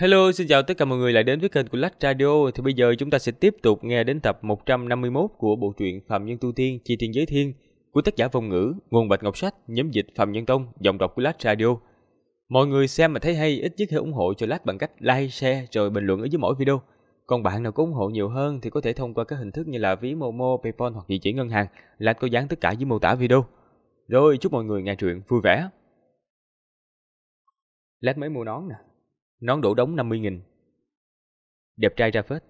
Hello, xin chào tất cả mọi người lại đến với kênh của Lách Radio. Thì bây giờ chúng ta sẽ tiếp tục nghe đến tập 151 của bộ truyện Phạm Nhân Tu Thiên Chi Thiên Giới Thiên của tác giả Vong Ngữ, nguồn Bạch Ngọc Sách, nhóm dịch Phạm Nhân Tông, giọng đọc của Lách Radio. Mọi người xem mà thấy hay, ít nhất hãy ủng hộ cho Lách bằng cách like, share rồi bình luận ở dưới mỗi video. Còn bạn nào có ủng hộ nhiều hơn thì có thể thông qua các hình thức như là ví Momo, PayPal hoặc địa chỉ ngân hàng. Lách có dán tất cả dưới mô tả video. Rồi chúc mọi người nghe truyện vui vẻ. Lách mới mua nón nè. Nón đổ đống 50 nghìn Đẹp trai ra phết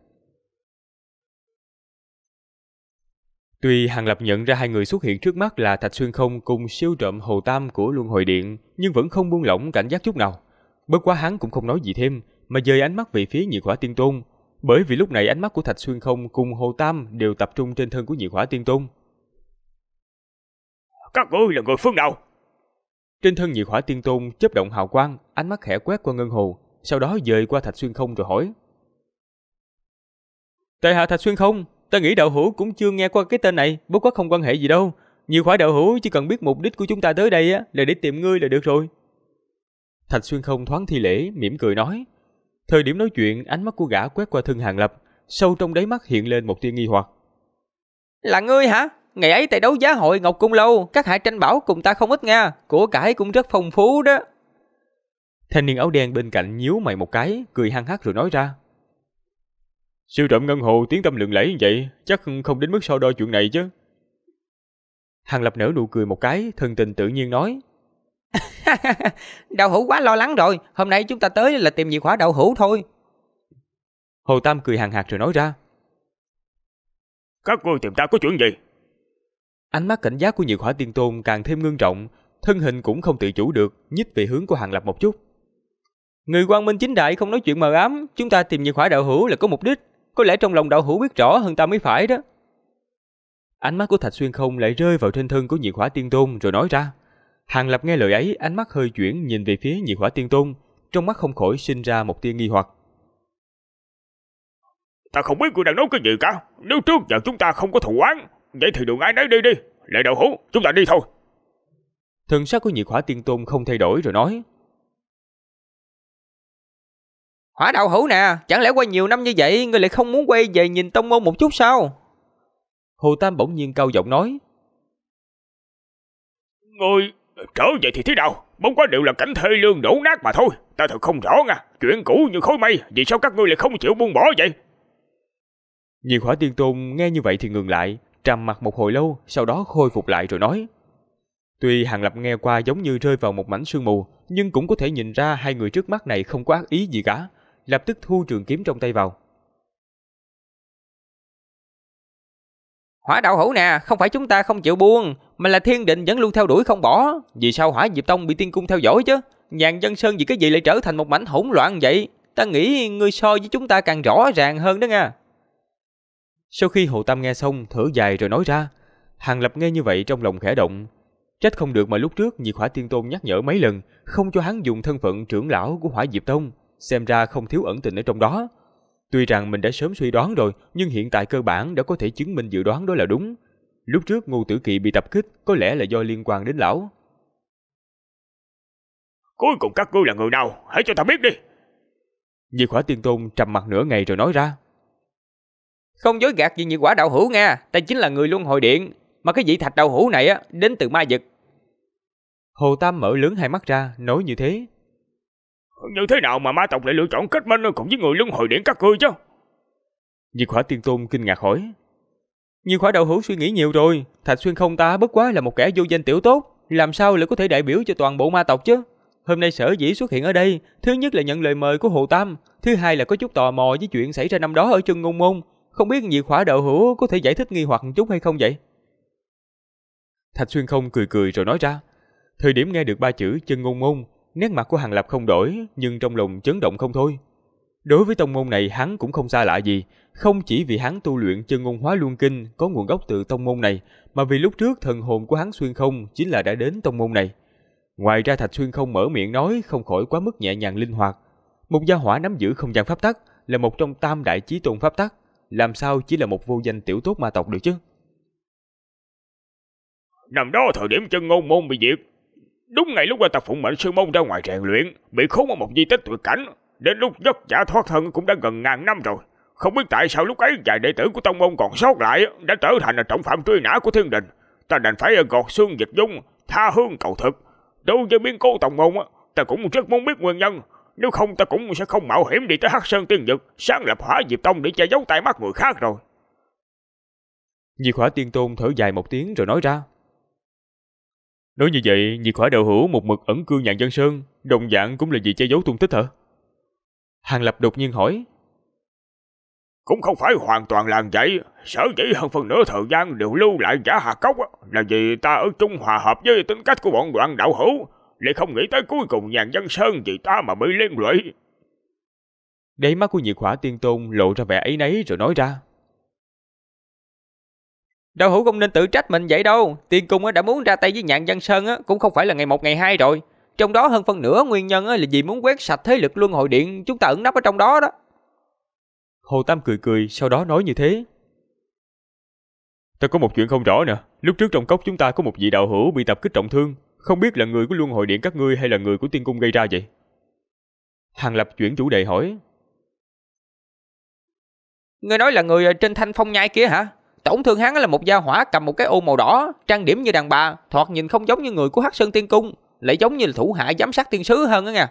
Tuy Hàng Lập nhận ra hai người xuất hiện trước mắt là Thạch Xuyên Không cùng siêu trộm Hồ Tam của Luân Hồi Điện, nhưng vẫn không buông lỏng cảnh giác chút nào. Bất quá hắn cũng không nói gì thêm, mà dời ánh mắt về phía nhị hỏa tiên tôn, bởi vì lúc này ánh mắt của Thạch Xuyên Không cùng Hồ Tam đều tập trung trên thân của nhị hỏa tiên tôn. Các ngươi là người phương nào? Trên thân nhị hỏa tiên tôn chớp động hào quang, ánh mắt khẽ quét qua ngân hồ, sau đó dời qua Thạch Xuyên Không rồi hỏi. Tại hạ Thạch Xuyên Không, ta nghĩ đạo hữu cũng chưa nghe qua cái tên này, bất quá không quan hệ gì đâu. Nhiều khoái đạo hữu chỉ cần biết mục đích của chúng ta tới đây là để tìm ngươi là được rồi. Thạch Xuyên Không thoáng thi lễ, mỉm cười nói. Thời điểm nói chuyện, ánh mắt của gã quét qua thân hàng lập, sâu trong đáy mắt hiện lên một tia nghi hoặc. Là ngươi hả? Ngày ấy tại đấu giá hội Ngọc Cung Lâu, các hải tranh bảo cùng ta không ít nha, của cải cũng rất phong phú đó. Thanh niên áo đen bên cạnh nhíu mày một cái, cười hăng hắc rồi nói ra. Siêu trộm ngân hồ tiếng tâm lượng lẫy như vậy, chắc không đến mức so đo chuyện này chứ. Hàng Lập nở nụ cười một cái, thân tình tự nhiên nói. đạo hữu quá lo lắng rồi, hôm nay chúng ta tới là tìm nhiều khóa đạo hữu thôi. Hồ Tam cười hàng hạt rồi nói ra. Các ngươi tìm ta có chuyện gì? Ánh mắt cảnh giác của nhiều khóa tiên tôn càng thêm ngưng trọng, thân hình cũng không tự chủ được, nhích về hướng của Hàng Lập một chút. Người quang minh chính đại không nói chuyện mờ ám, chúng ta tìm nhiệt khỏa đạo hữu là có mục đích, có lẽ trong lòng đạo hữu biết rõ hơn ta mới phải đó. Ánh mắt của Thạch Xuyên không lại rơi vào trên thân của nhiệt khỏa tiên tôn rồi nói ra. Hàng Lập nghe lời ấy, ánh mắt hơi chuyển nhìn về phía nhiệt khỏa tiên tôn, trong mắt không khỏi sinh ra một tia nghi hoặc. Ta không biết cô đang nói cái gì cả, nếu trước giờ chúng ta không có thù oán, vậy thì đường ai nấy đi đi, lại đạo hữu, chúng ta đi thôi. Thần sắc của nhiệt khỏa tiên tôn không thay đổi rồi nói. Hỏa đạo hữu nè, chẳng lẽ qua nhiều năm như vậy ngươi lại không muốn quay về nhìn tông môn một chút sao? Hồ Tam bỗng nhiên cao giọng nói. Ngươi trở về thì thế nào? Bốn quá đều là cảnh thê lương đổ nát mà thôi. Ta thật không rõ nha, chuyện cũ như khối mây, vì sao các ngươi lại không chịu buông bỏ vậy? Nhiệt hỏa tiên tôn nghe như vậy thì ngừng lại, trầm mặt một hồi lâu, sau đó khôi phục lại rồi nói. Tuy Hàng Lập nghe qua giống như rơi vào một mảnh sương mù, nhưng cũng có thể nhìn ra hai người trước mắt này không có ác ý gì cả, lập tức thu trường kiếm trong tay vào. Hỏa đạo hữu nè, không phải chúng ta không chịu buông, mà là thiên định vẫn luôn theo đuổi không bỏ. Vì sao hỏa diệp tông bị tiên cung theo dõi chứ? Nhàn dân sơn vì cái gì lại trở thành một mảnh hỗn loạn vậy? Ta nghĩ người so với chúng ta càng rõ ràng hơn đó nha. Sau khi Hồ Tam nghe xong, thở dài rồi nói ra. Hàng Lập nghe như vậy trong lòng khẽ động. Trách không được mà lúc trước nhiệt hỏa tiên tôn nhắc nhở mấy lần, không cho hắn dùng thân phận trưởng lão của hỏa diệp tông xem ra không thiếu ẩn tình ở trong đó. Tuy rằng mình đã sớm suy đoán rồi, nhưng hiện tại cơ bản đã có thể chứng minh dự đoán đó là đúng. Lúc trước Ngô Tử Kỵ bị tập kích có lẽ là do liên quan đến lão. Cuối cùng các ngươi là người nào? Hãy cho ta biết đi. Nhị quả tiên tôn trầm mặt nửa ngày rồi nói ra. Không dối gạt gì nhị quả đạo hữu nha, ta chính là người luôn hồi điện, mà cái vị thạch đạo hữu này á đến từ ma vực. Hồ Tam mở lớn hai mắt ra, nói như thế, như thế nào mà ma tộc lại lựa chọn kết minh cùng với người luân hồi điển các ngươi chứ? Diệt hỏa tiên tôn kinh ngạc hỏi. Như khỏa đạo hữu suy nghĩ nhiều rồi, Thạch Xuyên không ta bất quá là một kẻ vô danh tiểu tốt, làm sao lại có thể đại biểu cho toàn bộ ma tộc chứ? Hôm nay sở dĩ xuất hiện ở đây, thứ nhất là nhận lời mời của Hồ Tam, thứ hai là có chút tò mò với chuyện xảy ra năm đó ở chân ngôn môn, không biết Diệt hỏa đạo hữu có thể giải thích nghi hoặc một chút hay không vậy? Thạch Xuyên không cười cười rồi nói ra, thời điểm nghe được ba chữ chân ngôn môn, nét mặt của Hàng Lập không đổi, nhưng trong lòng chấn động không thôi. Đối với tông môn này hắn cũng không xa lạ gì, không chỉ vì hắn tu luyện chân ngôn hóa luân kinh có nguồn gốc từ tông môn này, mà vì lúc trước thần hồn của hắn xuyên không chính là đã đến tông môn này. Ngoài ra Thạch Xuyên không mở miệng nói không khỏi quá mức nhẹ nhàng linh hoạt. Một gia hỏa nắm giữ không gian pháp tắc là một trong tam đại chí tôn pháp tắc, làm sao chỉ là một vô danh tiểu tốt ma tộc được chứ? Năm đó thời điểm chân ngôn môn bị diệt, Đúng ngày lúc qua ta phụng mệnh sư môn ra ngoài rèn luyện, bị khốn ở một di tích tuyệt cảnh, đến lúc giấc giả thoát thân cũng đã gần ngàn năm rồi. Không biết tại sao lúc ấy vài đệ tử của tông môn còn sót lại đã trở thành là trọng phạm truy nã của thiên đình. Ta đành phải gọt xương giật dung, tha hương cầu thực. Đối với biến cố tông môn, ta cũng rất muốn biết nguyên nhân. Nếu không ta cũng sẽ không mạo hiểm đi tới Hắc Sơn Tiên Dực, sáng lập hỏa diệp tông để che giấu tai mắt người khác rồi. Diệp hỏa tiên tôn thở dài một tiếng rồi nói ra. Nói như vậy, việc khỏa đạo hữu một mực ẩn cư nhạn dân sơn, đồng dạng cũng là vì che giấu tung tích hả? Hàng Lập đột nhiên hỏi. Cũng không phải hoàn toàn là vậy, sở dĩ hơn phần nửa thời gian đều lưu lại giả hạ cốc là vì ta ở chung hòa hợp với tính cách của bọn đoạn đạo hữu, lại không nghĩ tới cuối cùng nhàn dân sơn vì ta mà bị liên lụy. Đáy mắt của nhiệt hỏa tiên tôn lộ ra vẻ ấy nấy rồi nói ra. Đạo hữu không nên tự trách mình vậy đâu, tiên cung đã muốn ra tay với nhạn dân sơn cũng không phải là ngày một ngày hai rồi. Trong đó hơn phần nửa nguyên nhân là vì muốn quét sạch thế lực luân Hội điện chúng ta ẩn nấp ở trong đó đó. Hồ Tam cười cười sau đó nói như thế. Ta có một chuyện không rõ nè, lúc trước trong cốc chúng ta có một vị đạo hữu bị tập kích trọng thương, không biết là người của luân Hội điện các ngươi hay là người của tiên cung gây ra vậy? Hàng Lập chuyển chủ đề hỏi. Ngươi nói là người trên thanh phong nhai kia hả? Tổn thương hắn là một gia hỏa cầm một cái ô màu đỏ, trang điểm như đàn bà, thoạt nhìn không giống như người của Hắc Sơn Tiên Cung, lại giống như là thủ hạ giám sát tiên sứ hơn á nha.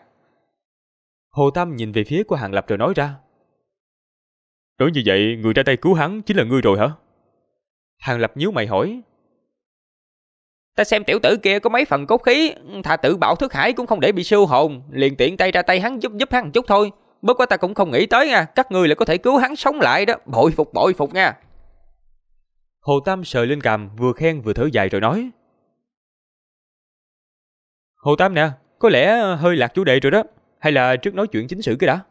Hồ Tam nhìn về phía của Hàng Lập rồi nói ra. Nói như vậy, người ra tay cứu hắn chính là ngươi rồi hả? Hàng Lập nhíu mày hỏi. Ta xem tiểu tử kia có mấy phần cốt khí, thà tự bảo thức hải cũng không để bị siêu hồn, liền tiện tay ra tay hắn giúp giúp hắn một chút thôi. Bất quá ta cũng không nghĩ tới nha, các ngươi lại có thể cứu hắn sống lại đó, bội phục bội phục nha. Hồ Tam sờ lên cằm vừa khen vừa thở dài rồi nói. Hồ Tam nè, có lẽ ờ, hơi lạc chủ đề rồi đó, hay là trước nói chuyện chính sự cái đã.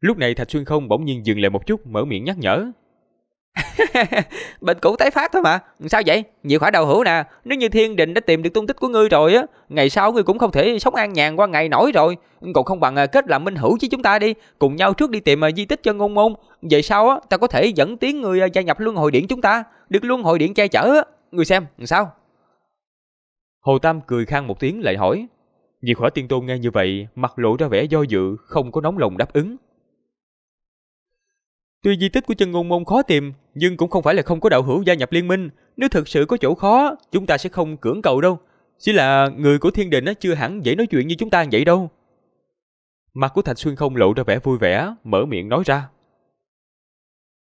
Lúc này Thạch Xuyên Không bỗng nhiên dừng lại một chút mở miệng nhắc nhở, bệnh cũ tái phát thôi mà sao vậy nhiều khỏa đầu hữu nè nếu như thiên định đã tìm được tung tích của ngươi rồi á ngày sau ngươi cũng không thể sống an nhàn qua ngày nổi rồi còn không bằng à, kết làm minh hữu chứ chúng ta đi cùng nhau trước đi tìm à, di tích cho ngôn môn Vậy sau á ta có thể dẫn tiếng người à, gia nhập luân hồi điện chúng ta được luân hồi điện che chở á người xem sao hồ tam cười khang một tiếng lại hỏi nhiều khỏa tiên tôn nghe như vậy mặt lộ ra vẻ do dự không có nóng lòng đáp ứng Tuy di tích của chân ngôn môn khó tìm, nhưng cũng không phải là không có đạo hữu gia nhập liên minh. Nếu thực sự có chỗ khó, chúng ta sẽ không cưỡng cầu đâu. Chỉ là người của thiên đình chưa hẳn dễ nói chuyện như chúng ta vậy đâu. Mặt của Thạch Xuyên không lộ ra vẻ vui vẻ, mở miệng nói ra.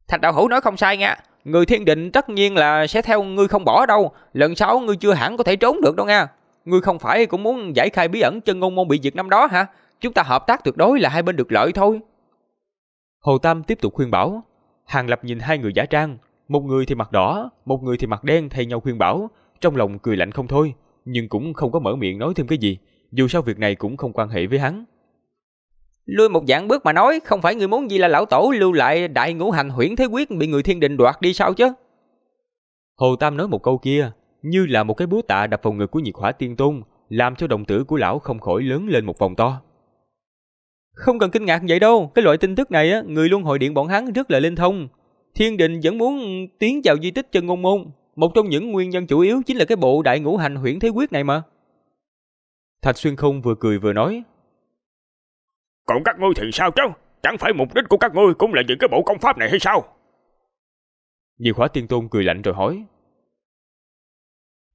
Thạch đạo hữu nói không sai nha. Người thiên định tất nhiên là sẽ theo ngươi không bỏ đâu. Lần sau ngươi chưa hẳn có thể trốn được đâu nha. Ngươi không phải cũng muốn giải khai bí ẩn chân ngôn môn bị diệt năm đó hả? Chúng ta hợp tác tuyệt đối là hai bên được lợi thôi. Hồ Tam tiếp tục khuyên bảo. Hàng Lập nhìn hai người giả trang, một người thì mặt đỏ, một người thì mặt đen thay nhau khuyên bảo, trong lòng cười lạnh không thôi, nhưng cũng không có mở miệng nói thêm cái gì, dù sao việc này cũng không quan hệ với hắn. Lui một dạng bước mà nói, không phải người muốn gì là lão tổ lưu lại đại ngũ hành huyễn thế quyết bị người thiên định đoạt đi sao chứ? Hồ Tam nói một câu kia, như là một cái búa tạ đập vào người của nhiệt hỏa tiên tôn, làm cho đồng tử của lão không khỏi lớn lên một vòng to. Không cần kinh ngạc vậy đâu, cái loại tin tức này á, người luân hồi điện bọn hắn rất là linh thông. Thiên đình vẫn muốn tiến vào di tích chân ngôn môn. Một trong những nguyên nhân chủ yếu chính là cái bộ đại ngũ hành huyễn thế quyết này mà. Thạch Xuyên Không vừa cười vừa nói. Còn các ngươi thì sao chứ? Chẳng phải mục đích của các ngươi cũng là những cái bộ công pháp này hay sao? Nhiều khóa tiên tôn cười lạnh rồi hỏi.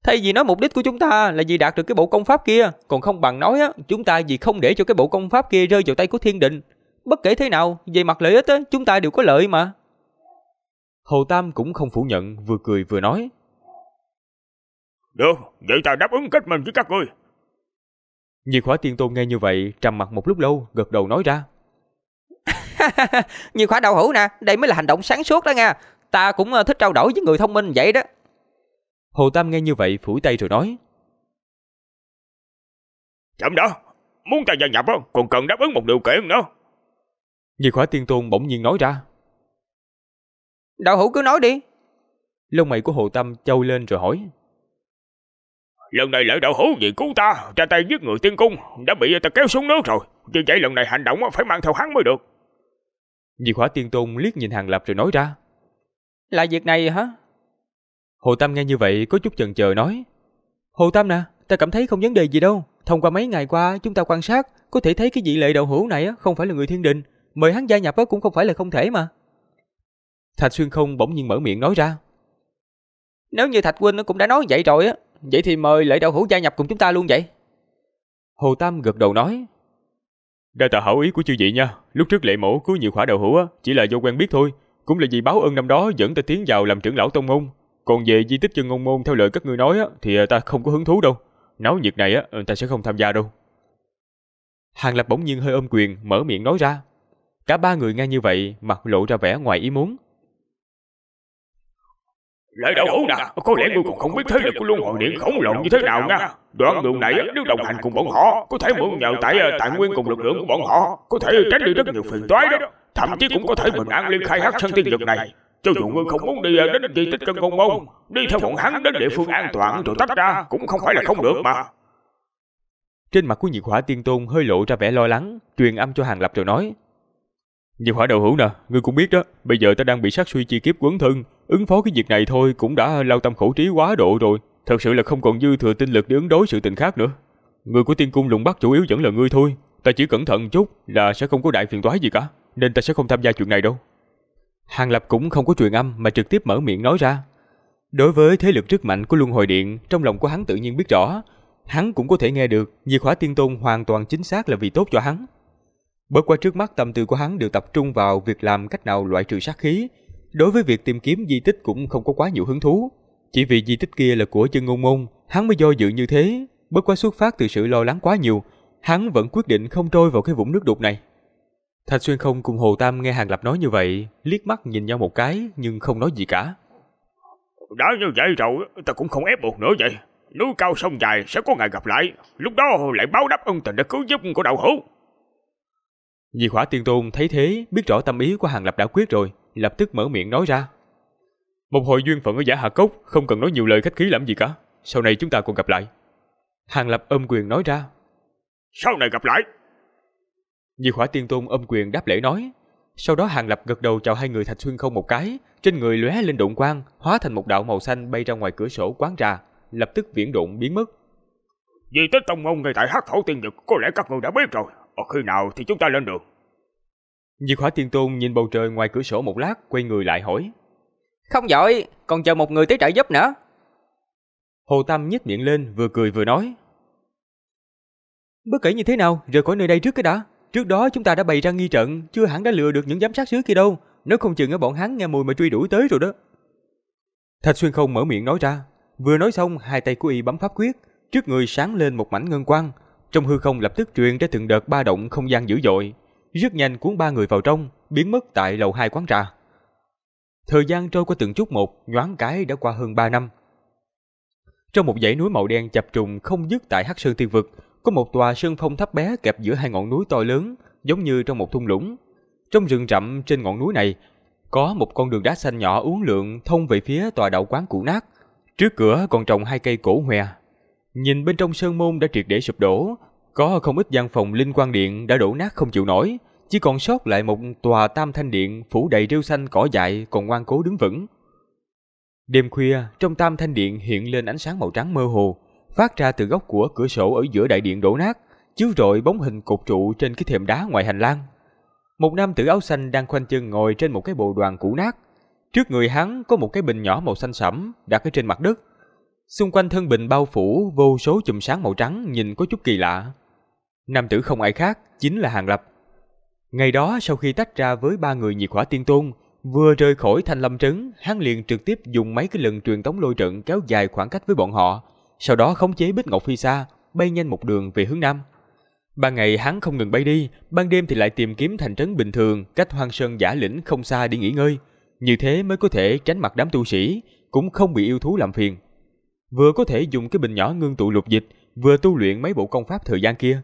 Thay vì nói mục đích của chúng ta là vì đạt được cái bộ công pháp kia, còn không bằng nói á, chúng ta vì không để cho cái bộ công pháp kia rơi vào tay của thiên định. Bất kể thế nào, về mặt lợi ích á, chúng ta đều có lợi mà. Hồ Tam cũng không phủ nhận, vừa cười vừa nói. Được, vậy ta đáp ứng kết mình với các ngươi. Nhiệt khỏa tiên tôn nghe như vậy, trầm mặt một lúc lâu, gật đầu nói ra. Nhiệt khỏa đạo hữu nè, đây mới là hành động sáng suốt đó nha. Ta cũng ờ, thích trao đổi với người thông minh vậy đó. Hồ Tam nghe như vậy phủi tay rồi nói. Chậm đó, muốn ta gia nhập còn cần đáp ứng một điều kiện nữa. Nhi Khóa tiên tôn bỗng nhiên nói ra. Đạo hữu cứ nói đi. Lông mày của Hồ Tam châu lên rồi hỏi. Lần này lỡ đạo hữu vì cứu ta, ra tay giết người tiên cung, đã bị ta kéo xuống nước rồi. Vì vậy lần này hành động phải mang theo hắn mới được. Nhi Khóa tiên tôn liếc nhìn hàng lập rồi nói ra. Là việc này hả? Hồ Tam nghe như vậy có chút chần chờ nói. Hồ Tam nè, ta cảm thấy không vấn đề gì đâu. Thông qua mấy ngày qua chúng ta quan sát, có thể thấy cái vị lệ đậu hữu này không phải là người thiên đình. Mời hắn gia nhập cũng không phải là không thể mà. Thạch Xuyên không bỗng nhiên mở miệng nói ra. Nếu như Thạch Huynh cũng đã nói vậy rồi á, vậy thì mời lệ đạo hữu gia nhập cùng chúng ta luôn vậy. Hồ Tam gật đầu nói. Đa tạ hảo ý của chư vị nha, lúc trước lệ mẫu cứu nhiều khỏa đạo hữu á, chỉ là do quen biết thôi, cũng là vì báo ơn năm đó dẫn ta tiến vào làm trưởng lão tông môn, còn về di tích chân ngôn môn theo lời các ngươi nói á, thì ờ, ta không có hứng thú đâu. Náo nhiệt này á, ờ, ta sẽ không tham gia đâu. Hàng Lập bỗng nhiên hơi ôm quyền, mở miệng nói ra. Cả ba người nghe như vậy, mặt lộ ra vẻ ngoài ý muốn. Lại đầu ổn nè, có lẽ ngươi còn không biết thế lực của Luân Hồi Điện khổng lồ như thế nào nha. Đoạn đường này nếu đồng hành cùng bọn họ, có thể mượn nhờ tại ờ, tài nguyên cùng lực lượng của bọn họ, có thể tránh đi rất nhiều phiền toái đó. Thậm chí cũng có thể bình an liên khai hát sân tiên vực này. Cho dù ngươi không muốn đi à, đến di tích Cân Công Môn, đi theo bọn hắn đến địa phương an toàn rồi tách ra cũng không phải là không được mà. Trên mặt của nhiệt hỏa tiên tôn hơi lộ ra vẻ lo lắng, truyền âm cho Hàng Lập rồi nói. Nhiệt hỏa đầu hữu nè, ngươi cũng biết đó, bây giờ ta đang bị sát suy chi kiếp quấn thân, ứng phó cái việc này thôi cũng đã lao tâm khổ trí quá độ rồi, thật sự là không còn dư thừa tinh lực để ứng đối sự tình khác nữa. Người của tiên cung lùng bắt chủ yếu vẫn là ngươi thôi, ta chỉ cẩn thận chút là sẽ không có đại phiền toái gì cả, nên ta sẽ không tham gia chuyện này đâu. Hàng Lập cũng không có truyền âm mà trực tiếp mở miệng nói ra. Đối với thế lực rất mạnh của Luân Hồi Điện, trong lòng của hắn tự nhiên biết rõ, hắn cũng có thể nghe được Nhiệt hỏa tiên tôn hoàn toàn chính xác là vì tốt cho hắn. Bởi qua trước mắt tâm tư của hắn đều tập trung vào việc làm cách nào loại trừ sát khí, đối với việc tìm kiếm di tích cũng không có quá nhiều hứng thú. Chỉ vì di tích kia là của chân ngôn môn, hắn mới do dự như thế, bất quá xuất phát từ sự lo lắng quá nhiều, hắn vẫn quyết định không trôi vào cái vũng nước đục này. Thạch Xuyên không cùng Hồ Tam nghe Hàng Lập nói như vậy, liếc mắt nhìn nhau một cái nhưng không nói gì cả. Đã như vậy rồi, ta cũng không ép buộc nữa vậy. Núi cao sông dài sẽ có ngày gặp lại, lúc đó lại báo đáp ân tình đã cứu giúp của đạo hữu. Di Khỏa Tiên Tôn thấy thế, biết rõ tâm ý của Hàng Lập đã quyết rồi, lập tức mở miệng nói ra. Một hồi duyên phận ở giả hạ cốc, không cần nói nhiều lời khách khí làm gì cả. Sau này chúng ta còn gặp lại. Hàng Lập ôm quyền nói ra. Sau này gặp lại, Di Khỏa Tiên Tôn ôm quyền đáp lễ nói. Sau đó Hàng Lập gật đầu chào hai người Thạch Xuyên không một cái, trên người lóe lên đụng quang, hóa thành một đạo màu xanh bay ra ngoài cửa sổ quán trà, lập tức viễn đụng biến mất. Di tích tông môn ngay tại Hắc Thổ Tiên Nhật có lẽ các người đã biết rồi, ở khi nào thì chúng ta lên đường? Di Khỏa Tiên Tôn nhìn bầu trời ngoài cửa sổ một lát, quay người lại hỏi. Không giỏi, còn chờ một người tới trợ giúp nữa. Hồ Tâm nhếch miệng lên vừa cười vừa nói. Bất kể như thế nào, rời khỏi nơi đây trước cái đã. Trước đó chúng ta đã bày ra nghi trận, chưa hẳn đã lừa được những giám sát sứ kia đâu, nếu không chừng ở bọn hắn nghe mùi mà truy đuổi tới rồi đó. Thạch Xuyên không mở miệng nói ra, vừa nói xong hai tay của y bấm pháp quyết, trước người sáng lên một mảnh ngân quang, trong hư không lập tức truyền ra từng đợt ba động không gian dữ dội, rất nhanh cuốn ba người vào trong, biến mất tại lầu hai quán trà. Thời gian trôi qua từng chút một, nhoáng cái đã qua hơn 3 năm. Trong một dãy núi màu đen chập trùng không dứt tại Hắc Sơn Tiên vực, có một tòa sơn phong thấp bé kẹp giữa hai ngọn núi to lớn, giống như trong một thung lũng. Trong rừng rậm trên ngọn núi này, có một con đường đá xanh nhỏ uốn lượn thông về phía tòa đạo quán cũ nát. Trước cửa còn trồng hai cây cổ hòe. Nhìn bên trong sơn môn đã triệt để sụp đổ, có không ít gian phòng linh quan điện đã đổ nát không chịu nổi, chỉ còn sót lại một tòa tam thanh điện phủ đầy rêu xanh cỏ dại còn ngoan cố đứng vững. Đêm khuya, trong tam thanh điện hiện lên ánh sáng màu trắng mơ hồ, phát ra từ góc của cửa sổ ở giữa đại điện đổ nát, chiếu rọi bóng hình cột trụ trên cái thềm đá ngoài hành lang. Một nam tử áo xanh đang khoanh chân ngồi trên một cái bồ đoàn cũ nát. Trước người hắn có một cái bình nhỏ màu xanh sẫm đặt ở trên mặt đất. Xung quanh thân bình bao phủ vô số chùm sáng màu trắng nhìn có chút kỳ lạ. Nam tử không ai khác, chính là Hàng Lập. Ngày đó sau khi tách ra với ba người nhiệt hỏa tiên tôn, vừa rời khỏi thanh lâm trấn, hắn liền trực tiếp dùng mấy cái lần truyền tống lôi trận kéo dài khoảng cách với bọn họ, sau đó khống chế Bích Ngọc Phi Sa, bay nhanh một đường về hướng nam. Ban ngày hắn không ngừng bay đi, ban đêm thì lại tìm kiếm thành trấn bình thường cách hoang sơn giả lĩnh không xa để nghỉ ngơi. Như thế mới có thể tránh mặt đám tu sĩ, cũng không bị yêu thú làm phiền. Vừa có thể dùng cái bình nhỏ ngưng tụ lục dịch, vừa tu luyện mấy bộ công pháp thời gian kia.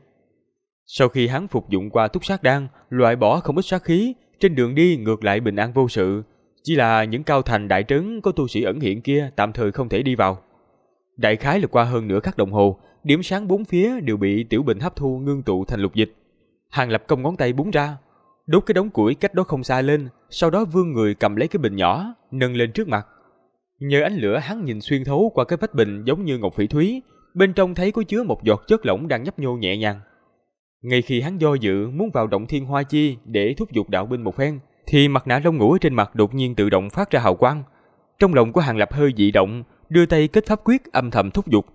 Sau khi hắn phục dụng qua túc sát đan, loại bỏ không ít sát khí, trên đường đi ngược lại bình an vô sự. Chỉ là những cao thành đại trấn có tu sĩ ẩn hiện kia tạm thời không thể đi vào. Đại khái là qua hơn nửa khắc đồng hồ, điểm sáng bốn phía đều bị tiểu bình hấp thu ngưng tụ thành lục dịch. Hàng lập cong ngón tay búng ra, đốt cái đống củi cách đó không xa lên, sau đó vươn người cầm lấy cái bình nhỏ, nâng lên trước mặt. Nhờ ánh lửa hắn nhìn xuyên thấu qua cái vách bình giống như ngọc phỉ thúy, bên trong thấy có chứa một giọt chất lỏng đang nhấp nhô nhẹ nhàng. Ngay khi hắn do dự muốn vào động thiên hoa chi để thúc giục đạo binh một phen, thì mặt nạ lông ngủ trên mặt đột nhiên tự động phát ra hào quang. Trong lòng của Hàng Lập hơi dị động, đưa tay kết pháp quyết âm thầm thúc giục.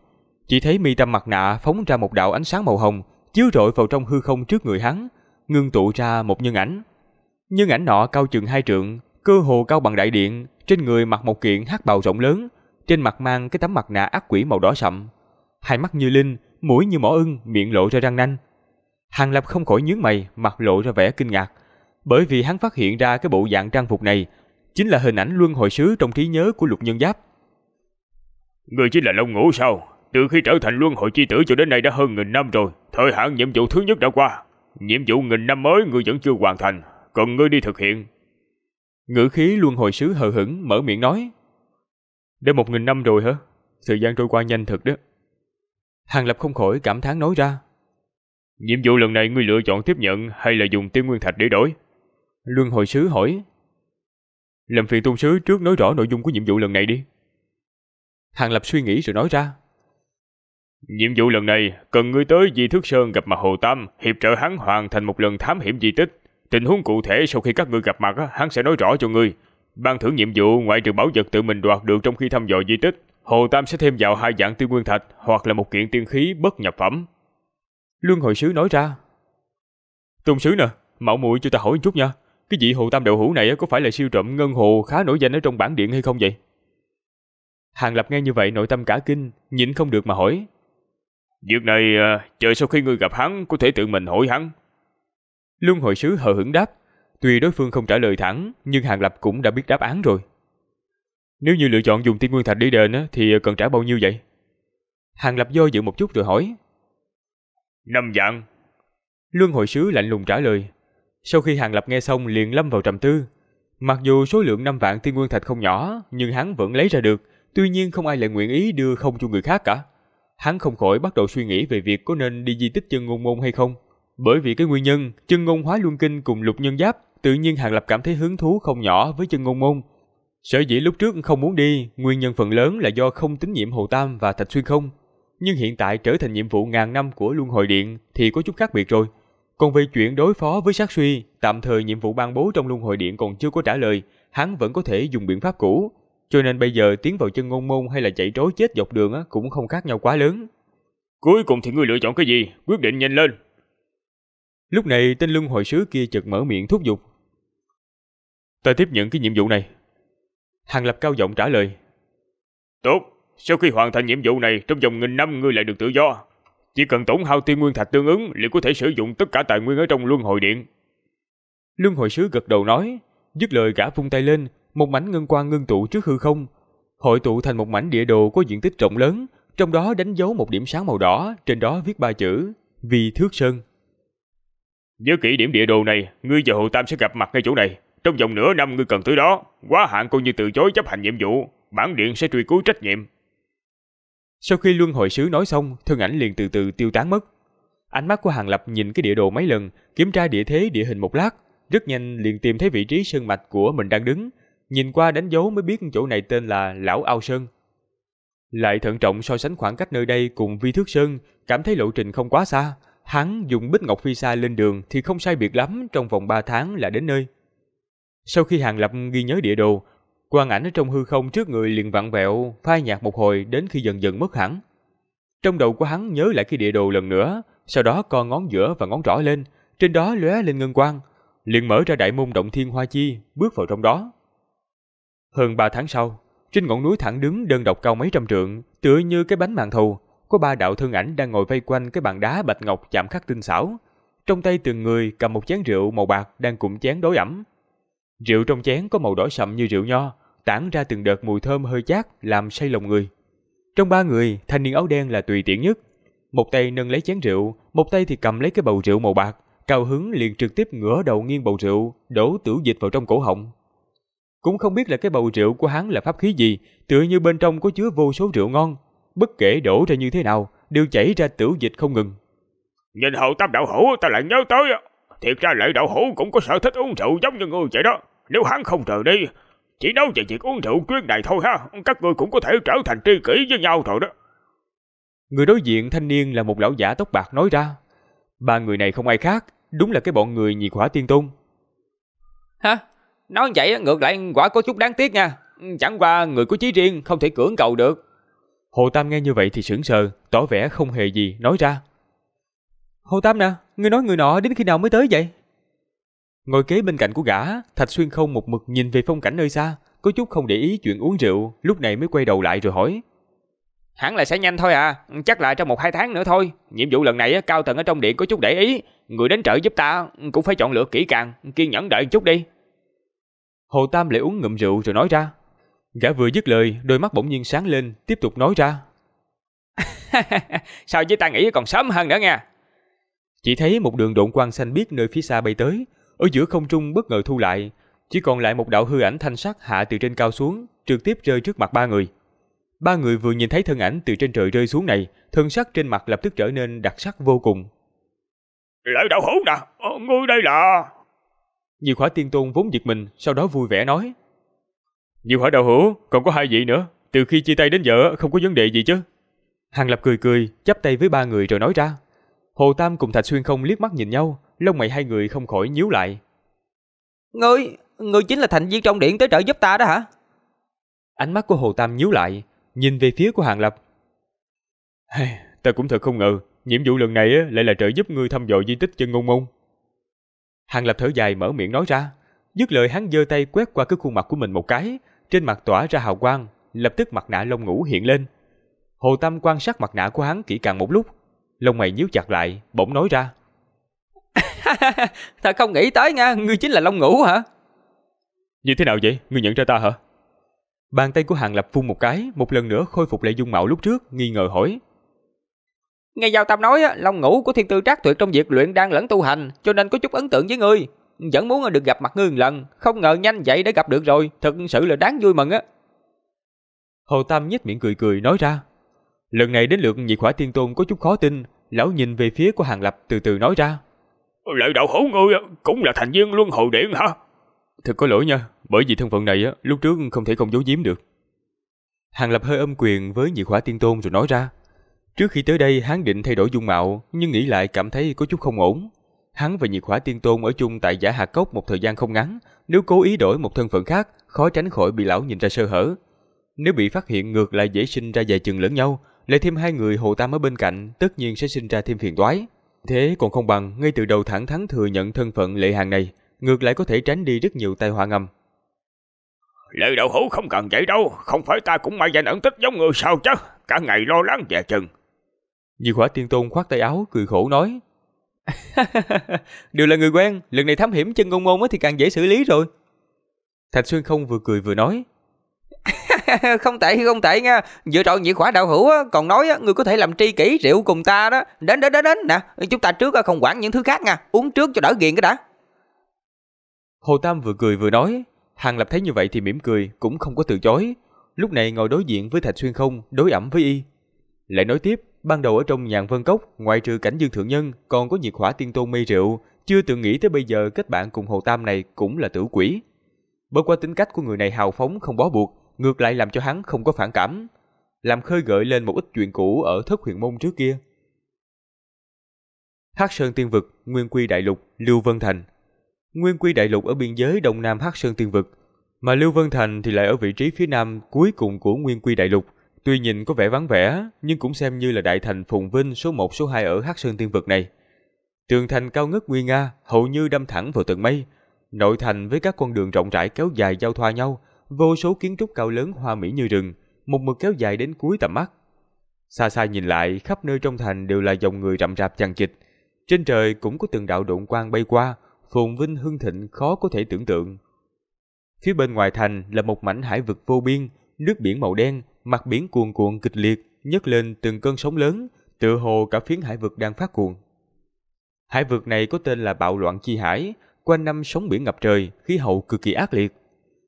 Chỉ thấy mi tâm mặt nạ phóng ra một đạo ánh sáng màu hồng, chiếu rọi vào trong hư không trước người hắn, ngưng tụ ra một nhân ảnh. Nhân ảnh nọ cao chừng hai trượng, cơ hồ cao bằng đại điện, trên người mặc một kiện hắc bào rộng lớn, trên mặt mang cái tấm mặt nạ ác quỷ màu đỏ sậm. Hai mắt như linh, mũi như mỏ ưng, miệng lộ ra răng nanh. Hàng Lập không khỏi nhướng mày, mặt lộ ra vẻ kinh ngạc, bởi vì hắn phát hiện ra cái bộ dạng trang phục này chính là hình ảnh luân hồi sứ trong trí nhớ của Lục Nhân Giáp. Người chỉ là Long Ngũ sao? Từ khi trở thành Luân Hội Chi Tử cho đến nay đã hơn nghìn năm rồi. Thời hạn nhiệm vụ thứ nhất đã qua. Nhiệm vụ nghìn năm mới người vẫn chưa hoàn thành. Cần ngươi đi thực hiện. Ngữ khí Luân Hồi Sứ hờ hững mở miệng nói. Đã một nghìn năm rồi hả? Thời gian trôi qua nhanh thật đó. Hàng Lập không khỏi cảm thán nói ra. Nhiệm vụ lần này ngươi lựa chọn tiếp nhận hay là dùng tiên nguyên thạch để đổi? Luân hồi sứ hỏi. Làm phiền tôn sứ trước nói rõ nội dung của nhiệm vụ lần này đi. Hàng Lập suy nghĩ rồi nói ra. Nhiệm vụ lần này cần ngươi tới Di Thước Sơn gặp mặt Hồ Tam, hiệp trợ hắn hoàn thành một lần thám hiểm di tích. Tình huống cụ thể sau khi các ngươi gặp mặt, hắn sẽ nói rõ cho ngươi. Ban thưởng nhiệm vụ ngoại trừ bảo vật tự mình đoạt được trong khi thăm dò di tích, Hồ Tam sẽ thêm vào hai dạng tiên nguyên thạch hoặc là một kiện tiên khí bất nhập phẩm. Luân hội sứ nói ra. Tôn sứ nè, mạo muội cho ta hỏi chút nha. Cái vị Hồ Tam đậu hữu này có phải là siêu trộm ngân hồ khá nổi danh ở trong bản điện hay không vậy? Hàng Lập nghe như vậy nội tâm cả kinh, nhịn không được mà hỏi. Việc này à, chờ sau khi ngươi gặp hắn có thể tự mình hỏi hắn. Luân hội sứ hờ hững đáp. Tuy đối phương không trả lời thẳng, nhưng Hàng Lập cũng đã biết đáp án rồi. Nếu như lựa chọn dùng tiên nguyên thạch đi đền thì cần trả bao nhiêu vậy? Hàng Lập do dự một chút rồi hỏi. Năm vạn. Luân hội sứ lạnh lùng trả lời. Sau khi Hàng Lập nghe xong liền lâm vào trầm tư. Mặc dù số lượng năm vạn tiên nguyên thạch không nhỏ, nhưng hắn vẫn lấy ra được, Tuy nhiên không ai lại nguyện ý đưa không cho người khác cả. Hắn không khỏi bắt đầu suy nghĩ về việc có nên đi di tích chân ngôn môn hay không. Bởi vì cái nguyên nhân, chân ngôn hóa luân kinh cùng lục nhân giáp, tự nhiên Hàng Lập cảm thấy hứng thú không nhỏ với chân ngôn môn. Sở dĩ lúc trước không muốn đi, nguyên nhân phần lớn là do không tín nhiệm Hồ Tam và Thạch Xuyên không. Nhưng hiện tại trở thành nhiệm vụ ngàn năm của Luân Hồi Điện thì có chút khác biệt rồi. Còn về chuyện đối phó với sát suy, tạm thời nhiệm vụ ban bố trong Luân Hồi Điện còn chưa có trả lời, hắn vẫn có thể dùng biện pháp cũ, cho nên bây giờ tiến vào chân ngôn môn hay là chạy trối chết dọc đường cũng không khác nhau quá lớn. Cuối cùng thì ngươi lựa chọn cái gì, quyết định nhanh lên. Lúc này tên lưng hồi sứ kia chợt mở miệng thúc giục. Ta tiếp nhận cái nhiệm vụ này. Hàng Lập cao giọng trả lời. Tốt, sau khi hoàn thành nhiệm vụ này trong vòng nghìn năm ngươi lại được tự do. Chỉ cần tổn hao tiên nguyên thạch tương ứng liệu có thể sử dụng tất cả tài nguyên ở trong luân hồi điện. Luân hồi sứ gật đầu nói, dứt lời gã vung tay lên, một mảnh ngân quang ngưng tụ trước hư không, hội tụ thành một mảnh địa đồ có diện tích rộng lớn, trong đó đánh dấu một điểm sáng màu đỏ, trên đó viết ba chữ: Vì Thước Sơn. Nhớ kỹ điểm địa đồ này, ngươi và Hồ Tam sẽ gặp mặt ngay chỗ này. Trong vòng nửa năm ngươi cần tới đó, quá hạn coi như từ chối chấp hành nhiệm vụ, bản điện sẽ truy cứu trách nhiệm. Sau khi luân hội sứ nói xong, thân ảnh liền từ từ tiêu tán mất. Ánh mắt của Hàng Lập nhìn cái địa đồ mấy lần, kiểm tra địa thế địa hình một lát, rất nhanh liền tìm thấy vị trí sơn mạch của mình đang đứng, nhìn qua đánh dấu mới biết chỗ này tên là Lão Ao Sơn. Lại thận trọng so sánh khoảng cách nơi đây cùng Vi Thước Sơn, cảm thấy lộ trình không quá xa. Hắn dùng Bích Ngọc Phi xa lên đường thì không sai biệt lắm, trong vòng 3 tháng là đến nơi. Sau khi Hàng Lập ghi nhớ địa đồ, quang ảnh ở trong hư không trước người liền vặn vẹo, phai nhạt một hồi đến khi dần dần mất hẳn. Trong đầu của hắn nhớ lại cái địa đồ lần nữa, sau đó co ngón giữa và ngón trỏ lên, trên đó lóe lên ngân quang, liền mở ra đại môn động thiên hoa chi, bước vào trong đó. Hơn 3 tháng sau, trên ngọn núi thẳng đứng đơn độc cao mấy trăm trượng, tựa như cái bánh màn thầu, có ba đạo thân ảnh đang ngồi vây quanh cái bàn đá bạch ngọc chạm khắc tinh xảo. Trong tay từng người cầm một chén rượu màu bạc đang cụm chén đối ẩm. Rượu trong chén có màu đỏ sậm như rượu nho, tản ra từng đợt mùi thơm hơi chát làm say lòng người. Trong ba người, thanh niên áo đen là tùy tiện nhất. Một tay nâng lấy chén rượu, một tay thì cầm lấy cái bầu rượu màu bạc, cao hứng liền trực tiếp ngửa đầu nghiêng bầu rượu, đổ tử dịch vào trong cổ họng. Cũng không biết là cái bầu rượu của hắn là pháp khí gì, tựa như bên trong có chứa vô số rượu ngon. Bất kể đổ ra như thế nào, đều chảy ra tiểu dịch không ngừng. Nhìn hậu tam đạo hữu ta lại nhớ tới. Thiệt ra lại đạo hữu cũng có sở thích uống rượu giống như người vậy đó. Nếu hắn không rời đi, chỉ nói về việc uống rượu chuyên này thôi ha. Các ngươi cũng có thể trở thành tri kỷ với nhau rồi đó. Người đối diện thanh niên là một lão giả tóc bạc nói ra. Ba người này không ai khác, đúng là cái bọn người nhị khỏa tiên tôn. Hả? Nói vậy ngược lại quả có chút đáng tiếc nha. Ừ, chẳng qua người có chí riêng không thể cưỡng cầu được. Hồ Tam nghe như vậy thì sững sờ, tỏ vẻ không hề gì nói ra. Hồ Tam nè, người nói người nọ đến khi nào mới tới vậy? Ngồi kế bên cạnh của gã, Thạch Xuyên không một mực nhìn về phong cảnh nơi xa, có chút không để ý chuyện uống rượu, lúc này mới quay đầu lại rồi hỏi. Hẳn là sẽ nhanh thôi à, chắc là trong một hai tháng nữa thôi. Nhiệm vụ lần này cao tầng ở trong điện có chút để ý, người đến trợ giúp ta cũng phải chọn lựa kỹ càng, kiên nhẫn đợi chút đi. Hồ Tam lại uống ngụm rượu rồi nói ra. Gã vừa dứt lời, đôi mắt bỗng nhiên sáng lên, tiếp tục nói ra. Sao chứ ta nghĩ còn sớm hơn nữa nha. Chỉ thấy một đường độn quang xanh biếc nơi phía xa bay tới, ở giữa không trung bất ngờ thu lại, chỉ còn lại một đạo hư ảnh thanh sắc hạ từ trên cao xuống, trực tiếp rơi trước mặt ba người. Ba người vừa nhìn thấy thân ảnh từ trên trời rơi xuống này, thân sắc trên mặt lập tức trở nên đặc sắc vô cùng. Lỡ đạo hữu nè, ờ, ngươi đây là... Nhiều khỏa tiên tôn vốn giật mình, sau đó vui vẻ nói. Nhiều hỏa đạo hữu, còn có hai vị nữa, từ khi chia tay đến giờ không có vấn đề gì chứ. Hàng Lập cười cười, chắp tay với ba người rồi nói ra. Hồ Tam cùng Thạch Xuyên không liếc mắt nhìn nhau, lông mày hai người không khỏi nhíu lại. Ngươi, ngươi chính là thành viên trong điện tới trợ giúp ta đó hả? Ánh mắt của Hồ Tam nhíu lại, nhìn về phía của Hàng Lập. Hey, ta cũng thật không ngờ, nhiệm vụ lần này lại là trợ giúp ngươi thăm dò di tích chân ngôn môn. Hàng lập thở dài mở miệng nói ra. Dứt lời hắn giơ tay quét qua cái khuôn mặt của mình một cái, trên mặt tỏa ra hào quang, lập tức mặt nạ lông ngủ hiện lên. Hồ Tâm quan sát mặt nạ của hắn kỹ càng một lúc, lông mày nhíu chặt lại, bỗng nói ra. Thật không nghĩ tới nha, ngươi chính là lông ngủ hả? Như thế nào vậy? Ngươi nhận ra ta hả? Bàn tay của Hàng Lập phun một cái, một lần nữa khôi phục lại dung mạo lúc trước, nghi ngờ hỏi. Nghe Giao Tam nói, Long Ngũ của thiên tư trác tuyệt trong việc luyện đang lẫn tu hành, cho nên có chút ấn tượng với ngươi. Vẫn muốn được gặp mặt ngươi lần, không ngờ nhanh vậy đã gặp được rồi, thật sự là đáng vui mừng á. Hồ Tam nhếch miệng cười cười nói ra. Lần này đến lượt nhị khỏa thiên tôn có chút khó tin, lão nhìn về phía của Hàng Lập từ từ nói ra. Lợi đạo hổ ngươi cũng là thành viên Luân Hồi Điện hả? Thật có lỗi nha, bởi vì thân phận này lúc trước không thể không giấu giếm được. Hàng Lập hơi âm quyền với nhị khỏa tiên tôn rồi nói ra. Trước khi tới đây hắn định thay đổi dung mạo, nhưng nghĩ lại cảm thấy có chút không ổn. Hắn và nhiệt hỏa tiên tôn ở chung tại giả hạt cốc một thời gian không ngắn, nếu cố ý đổi một thân phận khác, khó tránh khỏi bị lão nhìn ra sơ hở. Nếu bị phát hiện ngược lại dễ sinh ra vài chừng lẫn nhau, lại thêm hai người hồ tam ở bên cạnh, tất nhiên sẽ sinh ra thêm phiền toái. Thế còn không bằng ngay từ đầu thẳng thắn thừa nhận thân phận lệ hàng này, ngược lại có thể tránh đi rất nhiều tai họa ngầm. Lệ đạo hữu không cần vậy đâu, không phải ta cũng mang danh ẩn tích giống người sao chứ, cả ngày lo lắng về chừng, Diệu quả tiên tôn khoát tay áo, cười khổ nói. Đều là người quen, lần này thám hiểm chân ngôn môn thì càng dễ xử lý rồi. Thạch Xuyên không vừa cười vừa nói. không tệ không tệ nha dựa trọn nhị khỏa đạo hữu á, còn nói á, người có thể làm tri kỷ rượu cùng ta đó đến đến đến đến nè chúng ta trước á, không quản những thứ khác nha uống trước cho đỡ ghiền cái đã hồ tam vừa cười vừa nói Hằng lập thấy như vậy thì mỉm cười cũng không có từ chối lúc này ngồi đối diện với thạch xuyên không đối ẩm với y lại nói tiếp Ban đầu ở trong nhàn vân cốc, ngoại trừ cảnh dương thượng nhân, còn có nhiệt hỏa tiên tôn mê rượu, chưa từng nghĩ tới bây giờ kết bạn cùng Hồ Tam này cũng là tử quỷ. Bởi qua tính cách của người này hào phóng không bó buộc, ngược lại làm cho hắn không có phản cảm, làm khơi gợi lên một ít chuyện cũ ở thất huyền môn trước kia. Hắc Sơn Tiên Vực, Nguyên Quy Đại Lục, Lưu Vân Thành Nguyên Quy Đại Lục ở biên giới đông nam Hắc Sơn Tiên Vực, mà Lưu Vân Thành thì lại ở vị trí phía nam cuối cùng của Nguyên Quy Đại Lục. Tuy nhìn có vẻ vắng vẻ, nhưng cũng xem như là đại thành phùng vinh số 1 số 2 ở Hắc Sơn Tiên Vực này. Tường thành cao ngất nguy nga, hầu như đâm thẳng vào tận mây. Nội thành với các con đường rộng rãi kéo dài giao thoa nhau, vô số kiến trúc cao lớn hoa mỹ như rừng, một mực kéo dài đến cuối tầm mắt. Xa xa nhìn lại, khắp nơi trong thành đều là dòng người rậm rạp chằng chịt. Trên trời cũng có từng đạo độn quang bay qua, phồn vinh hưng thịnh khó có thể tưởng tượng. Phía bên ngoài thành là một mảnh hải vực vô biên, nước biển màu đen mặt biển cuồn cuộn kịch liệt, nhấc lên từng cơn sóng lớn, tựa hồ cả phiến hải vực đang phát cuồng. Hải vực này có tên là Bạo Loạn Chi Hải, quanh năm sóng biển ngập trời, khí hậu cực kỳ ác liệt.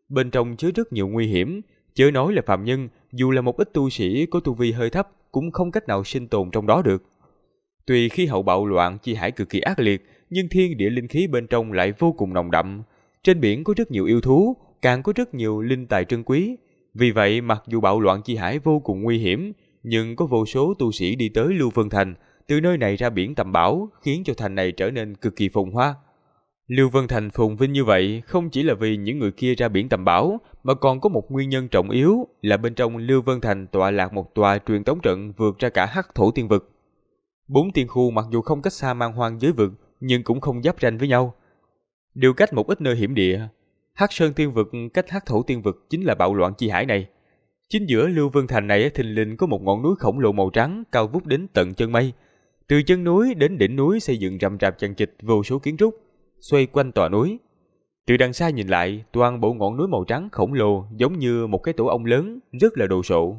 Bên trong chứa rất nhiều nguy hiểm, chớ nói là phạm nhân, dù là một ít tu sĩ có tu vi hơi thấp cũng không cách nào sinh tồn trong đó được. Tuy khí hậu bạo loạn chi hải cực kỳ ác liệt, nhưng thiên địa linh khí bên trong lại vô cùng nồng đậm. Trên biển có rất nhiều yêu thú, càng có rất nhiều linh tài trân quý, vì vậy, mặc dù bạo loạn chi hải vô cùng nguy hiểm, nhưng có vô số tu sĩ đi tới Lưu Vân Thành, từ nơi này ra biển tầm bảo, khiến cho thành này trở nên cực kỳ phồn hoa. Lưu Vân Thành phồn vinh như vậy không chỉ là vì những người kia ra biển tầm bảo, mà còn có một nguyên nhân trọng yếu là bên trong Lưu Vân Thành tọa lạc một tòa truyền tống trận vượt ra cả hắc thổ tiên vực. Bốn tiên khu mặc dù không cách xa mang hoang giới vực, nhưng cũng không giáp ranh với nhau. Điều cách một ít nơi hiểm địa, Hắc Sơn Tiên Vực cách Hắc Thổ Tiên Vực chính là bạo loạn chi hải này. Chính giữa Lưu Vân Thành này thình lình có một ngọn núi khổng lồ màu trắng cao vút đến tận chân mây. Từ chân núi đến đỉnh núi xây dựng rầm rạp chằng chịt vô số kiến trúc, xoay quanh tòa núi. Từ đằng xa nhìn lại, toàn bộ ngọn núi màu trắng khổng lồ giống như một cái tổ ong lớn, rất là đồ sộ.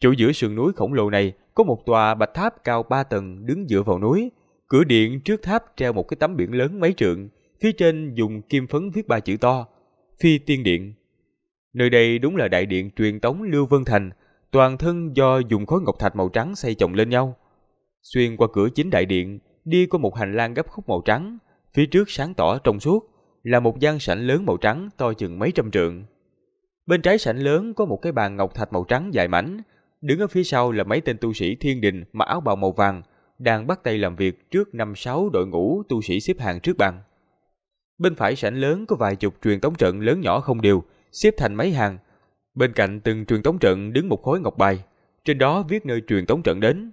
Chỗ giữa sườn núi khổng lồ này có một tòa bạch tháp cao 3 tầng đứng dựa vào núi. Cửa điện trước tháp treo một cái tấm biển lớn mấy trượng, Phía trên dùng kim phấn viết ba chữ to, Phi Tiên Điện. Nơi đây đúng là đại điện truyền tống Lưu Vân Thành, toàn thân do dùng khối ngọc thạch màu trắng xây chồng lên nhau. Xuyên qua cửa chính đại điện, đi qua một hành lang gấp khúc màu trắng, phía trước sáng tỏ trong suốt, là một gian sảnh lớn màu trắng to chừng mấy trăm trượng. Bên trái sảnh lớn có một cái bàn ngọc thạch màu trắng dài mảnh, đứng ở phía sau là mấy tên tu sĩ thiên đình mặc áo bào màu vàng, đang bắt tay làm việc trước năm sáu đội ngũ tu sĩ xếp hàng trước bàn. Bên phải sảnh lớn có vài chục truyền tống trận lớn nhỏ không đều, xếp thành mấy hàng. Bên cạnh từng truyền tống trận đứng một khối ngọc bài, trên đó viết nơi truyền tống trận đến.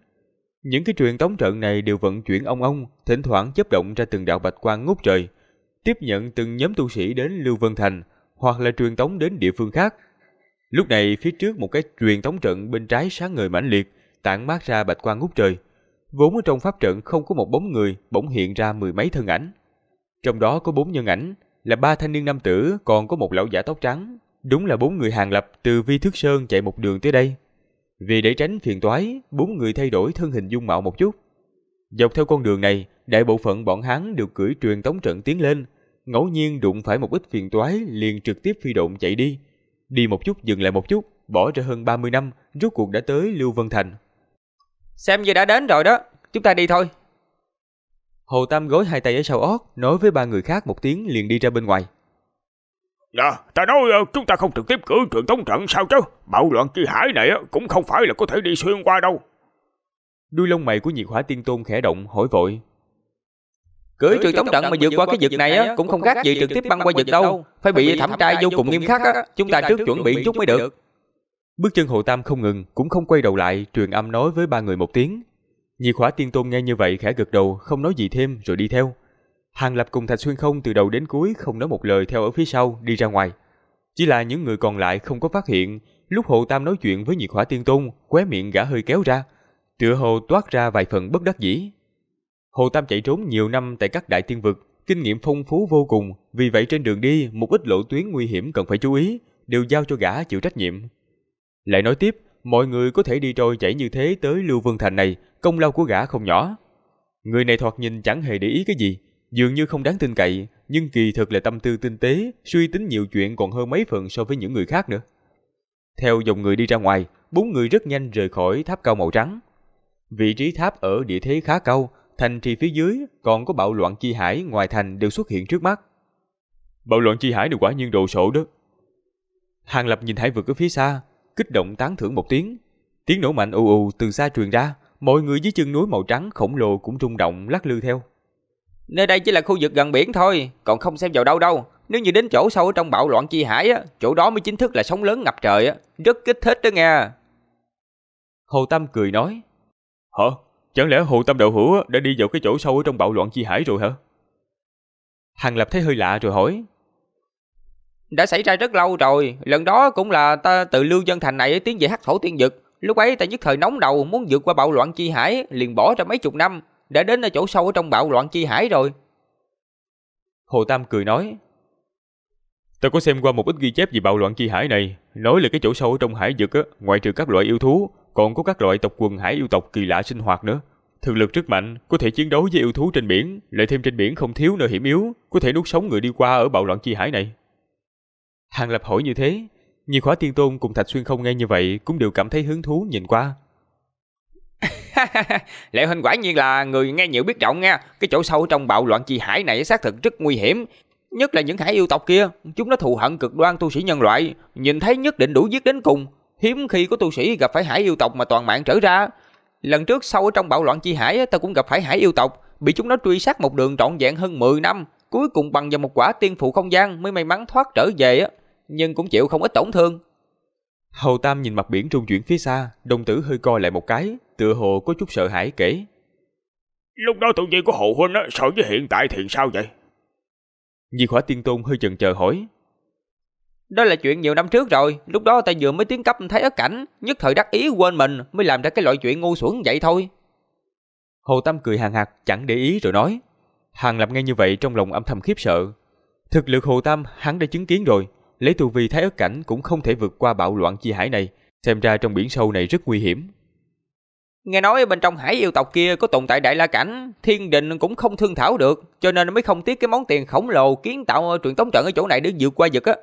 Những cái truyền tống trận này đều vận chuyển ông ông, thỉnh thoảng chấp động ra từng đạo bạch quang ngút trời, tiếp nhận từng nhóm tu sĩ đến Lưu Vân Thành hoặc là truyền tống đến địa phương khác. Lúc này phía trước một cái truyền tống trận bên trái sáng ngời mãnh liệt, tản mát ra bạch quang ngút trời. Vốn ở trong pháp trận không có một bóng người, bỗng hiện ra mười mấy thân ảnh. Trong đó có bốn nhân ảnh, là ba thanh niên nam tử, còn có một lão giả tóc trắng. Đúng là bốn người hàng lập từ Vi Thước Sơn chạy một đường tới đây. Vì để tránh phiền toái, bốn người thay đổi thân hình dung mạo một chút. Dọc theo con đường này, đại bộ phận bọn hắn đều cưỡi truyền tống trận tiến lên, ngẫu nhiên đụng phải một ít phiền toái liền trực tiếp phi độn chạy đi. Đi một chút dừng lại một chút, bỏ ra hơn 30 năm, rốt cuộc đã tới Lưu Vân Thành. Xem như đã đến rồi đó, chúng ta đi thôi, Hồ Tam gối hai tay ở sau ót, nói với ba người khác một tiếng liền đi ra bên ngoài. Dạ, ta nói ờ, chúng ta không trực tiếp cử trượng tống trận sao chứ? Bạo loạn chi hải này ờ, cũng không phải là có thể đi xuyên qua đâu. Đuôi lông mày của nhiệt hỏa tiên tôn khẽ động hỏi vội. Cưới trừ tống trận mà vượt qua cái vực này á ờ, cũng không khác gì trực tiếp băng qua vực đâu. Phải bị thẩm trai vô cùng nghiêm khắc á, chúng ta trước chuẩn bị chút mới được. Bước chân Hồ Tam không ngừng, cũng không quay đầu lại, truyền âm nói với ba người một tiếng, Nhị Khóa tiên tôn nghe như vậy khẽ gật đầu, không nói gì thêm rồi đi theo. Hàng Lập cùng Thạch Xuyên không từ đầu đến cuối không nói một lời theo ở phía sau đi ra ngoài. Chỉ là những người còn lại không có phát hiện, lúc Hồ Tam nói chuyện với Nhị Khóa tiên tôn, khóe miệng gã hơi kéo ra. Tựa hồ toát ra vài phần bất đắc dĩ. Hồ Tam chạy trốn nhiều năm tại các đại tiên vực, kinh nghiệm phong phú vô cùng, vì vậy trên đường đi một ít lộ tuyến nguy hiểm cần phải chú ý, đều giao cho gã chịu trách nhiệm. Lại nói tiếp, mọi người có thể đi trôi chảy như thế tới Lưu Vương Thành này, công lao của gã không nhỏ. Người này thoạt nhìn chẳng hề để ý cái gì, dường như không đáng tin cậy, nhưng kỳ thực là tâm tư tinh tế, suy tính nhiều chuyện còn hơn mấy phần so với những người khác nữa. Theo dòng người đi ra ngoài, bốn người rất nhanh rời khỏi tháp cao màu trắng. Vị trí tháp ở địa thế khá cao, thành trì phía dưới còn có bạo loạn chi hải ngoài thành đều xuất hiện trước mắt. Bạo loạn chi hải được quả nhiên đồ sổ đó. Hàng Lập nhìn thấy vực ở phía xa, kích động tán thưởng một tiếng. Tiếng nổ mạnh ù ù từ xa truyền ra, mọi người dưới chân núi màu trắng khổng lồ cũng rung động lắc lư theo. Nơi đây chỉ là khu vực gần biển thôi, còn không xem vào đâu đâu. Nếu như đến chỗ sâu ở trong bạo loạn chi hải á, chỗ đó mới chính thức là sóng lớn ngập trời á, rất kích thích đó nghe. Hồ Tâm cười nói. Hả? Chẳng lẽ Hồ Tâm Đậu Hữu đã đi vào cái chỗ sâu ở trong bạo loạn chi hải rồi hả? Hàng Lập thấy hơi lạ rồi hỏi đã xảy ra rất lâu rồi lần đó cũng là ta từ lưu dân thành này tiến về hắc thổ tiên vực lúc ấy ta nhất thời nóng đầu muốn vượt qua bạo loạn chi hải liền bỏ ra mấy chục năm đã đến ở chỗ sâu ở trong bạo loạn chi hải rồi hồ tam cười nói ta có xem qua một ít ghi chép về bạo loạn chi hải này nói là cái chỗ sâu ở trong hải vực á ngoại trừ các loại yêu thú còn có các loại tộc quần hải yêu tộc kỳ lạ sinh hoạt nữa thực lực rất mạnh, có thể chiến đấu với yêu thú trên biển, lại thêm trên biển không thiếu nơi hiểm yếu, có thể nuốt sống người đi qua ở bạo loạn chi hải này. Hàng Lập hỏi như thế, nhiều khóa tiên tôn cùng Thạch Xuyên không nghe như vậy cũng đều cảm thấy hứng thú nhìn qua. Lệ Huynh quả nhiên là người nghe nhiều biết rộng nha, cái chỗ sâu trong bạo loạn chi hải này xác thực rất nguy hiểm, nhất là những hải yêu tộc kia, chúng nó thù hận cực đoan tu sĩ nhân loại, nhìn thấy nhất định đủ giết đến cùng, hiếm khi có tu sĩ gặp phải hải yêu tộc mà toàn mạng trở ra. Lần trước sâu ở trong bạo loạn chi hải ta cũng gặp phải hải yêu tộc, bị chúng nó truy sát một đường trọn vẹn hơn 10 năm, cuối cùng bằng vào một quả tiên phụ không gian mới may mắn thoát trở về nhưng cũng chịu không ít tổn thương. Hầu Tam nhìn mặt biển trung chuyển phía xa, đồng tử hơi coi lại một cái, tựa hồ có chút sợ hãi kể. Lúc đó tự nhiên của hậu huynh á, so với hiện tại thì sao vậy? Di Khỏa Tiên Tôn hơi chần chờ hỏi. Đó là chuyện nhiều năm trước rồi, lúc đó ta vừa mới tiến cấp thấy ớt cảnh, nhất thời đắc ý quên mình mới làm ra cái loại chuyện ngu xuẩn vậy thôi. Hồ Tam cười hàng hạt chẳng để ý rồi nói. Hàng lập nghe như vậy trong lòng âm thầm khiếp sợ. Thực lực Hồ Tam hắn đã chứng kiến rồi, lấy tu vi thái ớt cảnh cũng không thể vượt qua bạo loạn chi hải này, xem ra trong biển sâu này rất nguy hiểm. Nghe nói bên trong hải yêu tộc kia có tồn tại đại la cảnh, thiên đình cũng không thương thảo được, cho nên mới không tiếc cái món tiền khổng lồ kiến tạo truyền tống trận ở chỗ này để vượt qua giật á.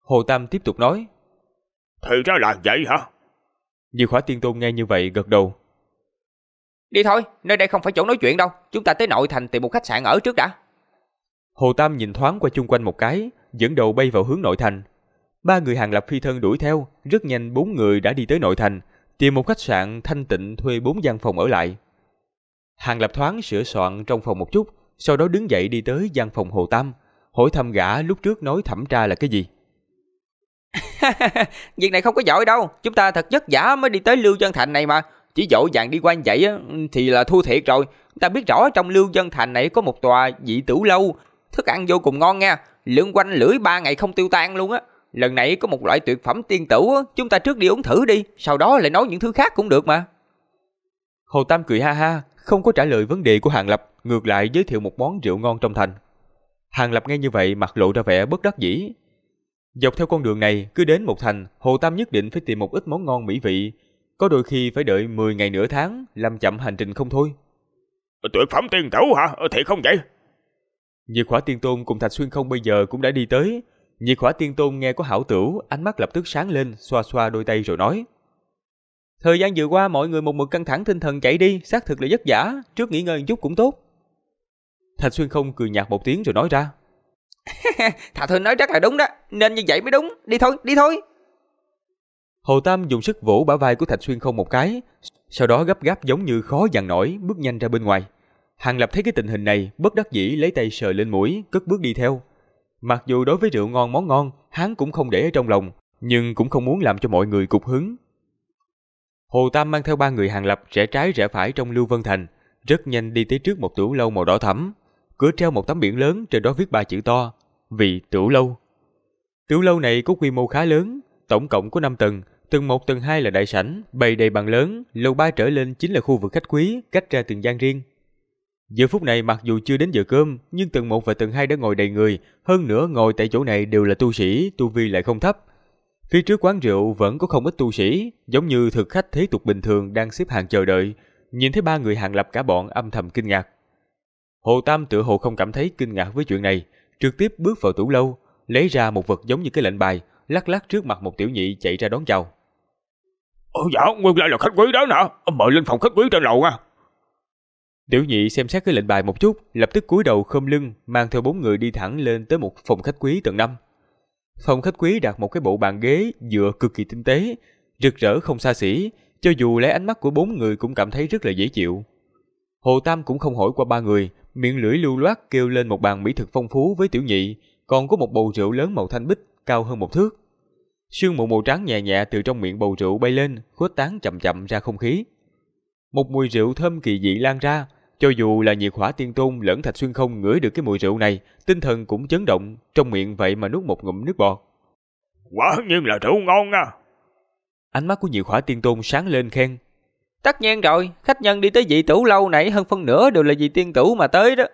Hồ Tam tiếp tục nói. Thì ra là vậy hả? Như Khóa tiên tôn nghe như vậy gật đầu. Đi thôi, nơi đây không phải chỗ nói chuyện đâu, chúng ta tới nội thành tìm một khách sạn ở trước đã. Hồ Tam nhìn thoáng qua chung quanh một cái, dẫn đầu bay vào hướng nội thành. Ba người hàng lập phi thân đuổi theo, rất nhanh bốn người đã đi tới nội thành, tìm một khách sạn thanh tịnh thuê bốn gian phòng ở lại. Hàng lập thoáng sửa soạn trong phòng một chút, sau đó đứng dậy đi tới gian phòng Hồ Tam, hỏi thăm gã lúc trước nói thẩm tra là cái gì. Việc này không có giỏi đâu, chúng ta thật vất giả mới đi tới Lưu Dân Thành này mà, chỉ dỗ dàng đi qua vậy thì là thua thiệt rồi. Ta biết rõ trong Lưu Dân Thành này có một tòa dị tử lâu, thức ăn vô cùng ngon nha, lượn quanh lưỡi ba ngày không tiêu tan luôn á. Lần này có một loại tuyệt phẩm tiên tử, chúng ta trước đi uống thử đi, sau đó lại nói những thứ khác cũng được mà. Hồ Tam cười ha ha, không có trả lời vấn đề của Hàng Lập, ngược lại giới thiệu một món rượu ngon trong thành. Hàng Lập nghe như vậy mặt lộ ra vẻ bất đắc dĩ. Dọc theo con đường này, cứ đến một thành, Hồ Tam nhất định phải tìm một ít món ngon mỹ vị. Có đôi khi phải đợi 10 ngày nửa tháng, làm chậm hành trình không thôi. Tuyệt phẩm tiên tử hả? Ờ, Thì không vậy, Nhiệt hỏa tiên tôn cùng Thạch Xuyên không bây giờ cũng đã đi tới. Nhiệt hỏa tiên tôn nghe có hảo tửu, ánh mắt lập tức sáng lên, xoa xoa đôi tay rồi nói. Thời gian vừa qua mọi người một mực căng thẳng tinh thần chạy đi, xác thực là vất giả trước nghỉ ngơi một chút cũng tốt. Thạch Xuyên không cười nhạt một tiếng rồi nói ra. Thạch Huynh nói rất là đúng đó, nên như vậy mới đúng, đi thôi, đi thôi. Hồ Tam dùng sức vỗ bả vai của Thạch Xuyên không một cái, sau đó gấp gáp giống như khó dằn nổi, bước nhanh ra bên ngoài. Hàng Lập thấy cái tình hình này, bất đắc dĩ lấy tay sờ lên mũi, cất bước đi theo. Mặc dù đối với rượu ngon món ngon, hắn cũng không để ở trong lòng, nhưng cũng không muốn làm cho mọi người cục hứng. Hồ Tam mang theo ba người Hàng Lập rẽ trái rẽ phải trong Lưu Vân Thành, rất nhanh đi tới trước một tủ lâu màu đỏ thẫm. Cửa treo một tấm biển lớn trên đó viết ba chữ to, vị tửu lâu. Tửu lâu này có quy mô khá lớn, tổng cộng có 5 tầng, tầng 1 tầng 2 là đại sảnh, bày đầy bàn lớn, lầu 3 trở lên chính là khu vực khách quý, cách ra từng gian riêng. Giờ phút này mặc dù chưa đến giờ cơm, nhưng từng một và từng hai đã ngồi đầy người, hơn nữa ngồi tại chỗ này đều là tu sĩ, tu vi lại không thấp. Phía trước quán rượu vẫn có không ít tu sĩ, giống như thực khách thế tục bình thường đang xếp hàng chờ đợi, nhìn thấy ba người hàng lập cả bọn âm thầm kinh ngạc. Hồ Tam tựa hồ không cảm thấy kinh ngạc với chuyện này, trực tiếp bước vào tủ lâu, lấy ra một vật giống như cái lệnh bài, lắc lắc trước mặt một tiểu nhị chạy ra đón chào. Ồ dạ, nguyên lai là khách quý đó nè, mời lên phòng khách quý trên lầu nha, Tiểu nhị xem xét cái lệnh bài một chút, lập tức cúi đầu khom lưng, mang theo bốn người đi thẳng lên tới một phòng khách quý tầng 5. Phòng khách quý đặt một cái bộ bàn ghế dựa cực kỳ tinh tế, rực rỡ không xa xỉ, cho dù lấy ánh mắt của bốn người cũng cảm thấy rất là dễ chịu. Hồ Tam cũng không hỏi qua ba người, miệng lưỡi lưu loát kêu lên một bàn mỹ thực phong phú với tiểu nhị, còn có một bầu rượu lớn màu thanh bích, cao hơn một thước. Sương mù màu trắng nhẹ nhẹ từ trong miệng bầu rượu bay lên, khuếch tán chậm chậm ra không khí. Một mùi rượu thơm kỳ dị lan ra, cho dù là nhiệt hỏa tiên tôn lẫn thạch xuyên không ngửi được cái mùi rượu này, tinh thần cũng chấn động, trong miệng vậy mà nuốt một ngụm nước bọt. Quả nhiên là rượu ngon nha à. Ánh mắt của nhiệt hỏa tiên tôn sáng lên khen. Tất nhiên rồi, khách nhân đi tới vị tửu lâu nãy hơn phân nửa đều là vì tiên tửu mà tới đó.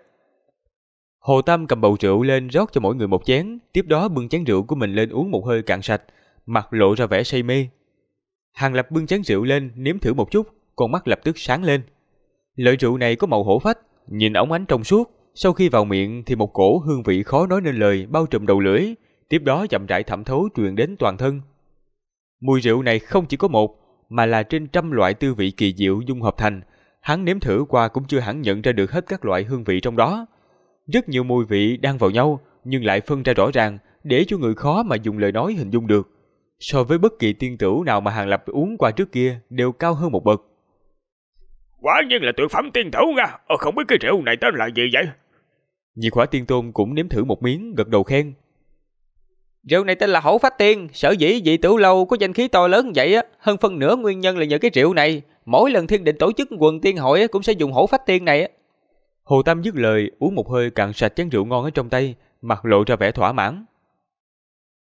Hồ Tam cầm bầu rượu lên rót cho mỗi người một chén, tiếp đó bưng chén rượu của mình lên uống một hơi cạn sạch, mặt lộ ra vẻ say mê. Hàng Lập bưng chén rượu lên nếm thử một chút, con mắt lập tức sáng lên. Lợi rượu này có màu hổ phách, nhìn ống ánh trong suốt, sau khi vào miệng thì một cổ hương vị khó nói nên lời bao trùm đầu lưỡi, tiếp đó chậm rãi thẩm thấu truyền đến toàn thân. Mùi rượu này không chỉ có một, mà là trên trăm loại tư vị kỳ diệu dung hợp thành, hắn nếm thử qua cũng chưa hẳn nhận ra được hết các loại hương vị trong đó. Rất nhiều mùi vị đang vào nhau, nhưng lại phân ra rõ ràng, để cho người khó mà dùng lời nói hình dung được. So với bất kỳ tiên tửu nào mà Hàng Lập uống qua trước kia đều cao hơn một bậc. Quả nhiên là tuyệt phẩm tiên thủ nha, ờ, không biết cái rượu này tên là gì vậy? Nhiệt hỏa tiên tôn cũng nếm thử một miếng, gật đầu khen. Rượu này tên là hổ phách tiên, sở dĩ vị tử lâu có danh khí to lớn vậy á, hơn phân nửa nguyên nhân là nhờ cái rượu này. Mỗi lần thiên định tổ chức quần tiên hội cũng sẽ dùng hổ phách tiên này. Hồ Tam dứt lời, uống một hơi cạn sạch chén rượu ngon ở trong tay, mặt lộ ra vẻ thỏa mãn.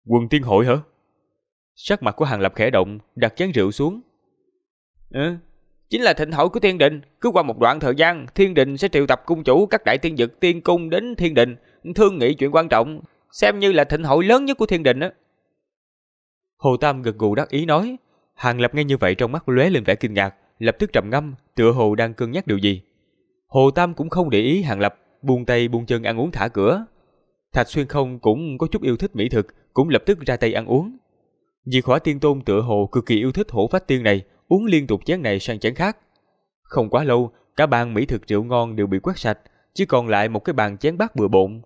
Quần tiên hội hả? Sắc mặt của Hàng Lập khẽ động, đặt chén rượu xuống. Ừ, chính là thịnh hội của thiên đình. Cứ qua một đoạn thời gian, thiên đình sẽ triệu tập cung chủ các đại tiên vực tiên cung đến thiên đình, thương nghị chuyện quan trọng, xem như là thịnh hội lớn nhất của thiên đình á. Hồ Tam gật gù đắc ý nói, Hàng Lập nghe như vậy trong mắt lóe lên vẻ kinh ngạc, lập tức trầm ngâm, tựa hồ đang cân nhắc điều gì. Hồ Tam cũng không để ý Hàng Lập, buông tay buông chân ăn uống thả cửa. Thạch Xuyên Không cũng có chút yêu thích mỹ thực, cũng lập tức ra tay ăn uống. Vì khỏa tiên tôn tựa hồ cực kỳ yêu thích hổ phách tiên này, uống liên tục chén này sang chén khác. Không quá lâu, cả bàn mỹ thực rượu ngon đều bị quét sạch, chỉ còn lại một cái bàn chén bát bừa bộn.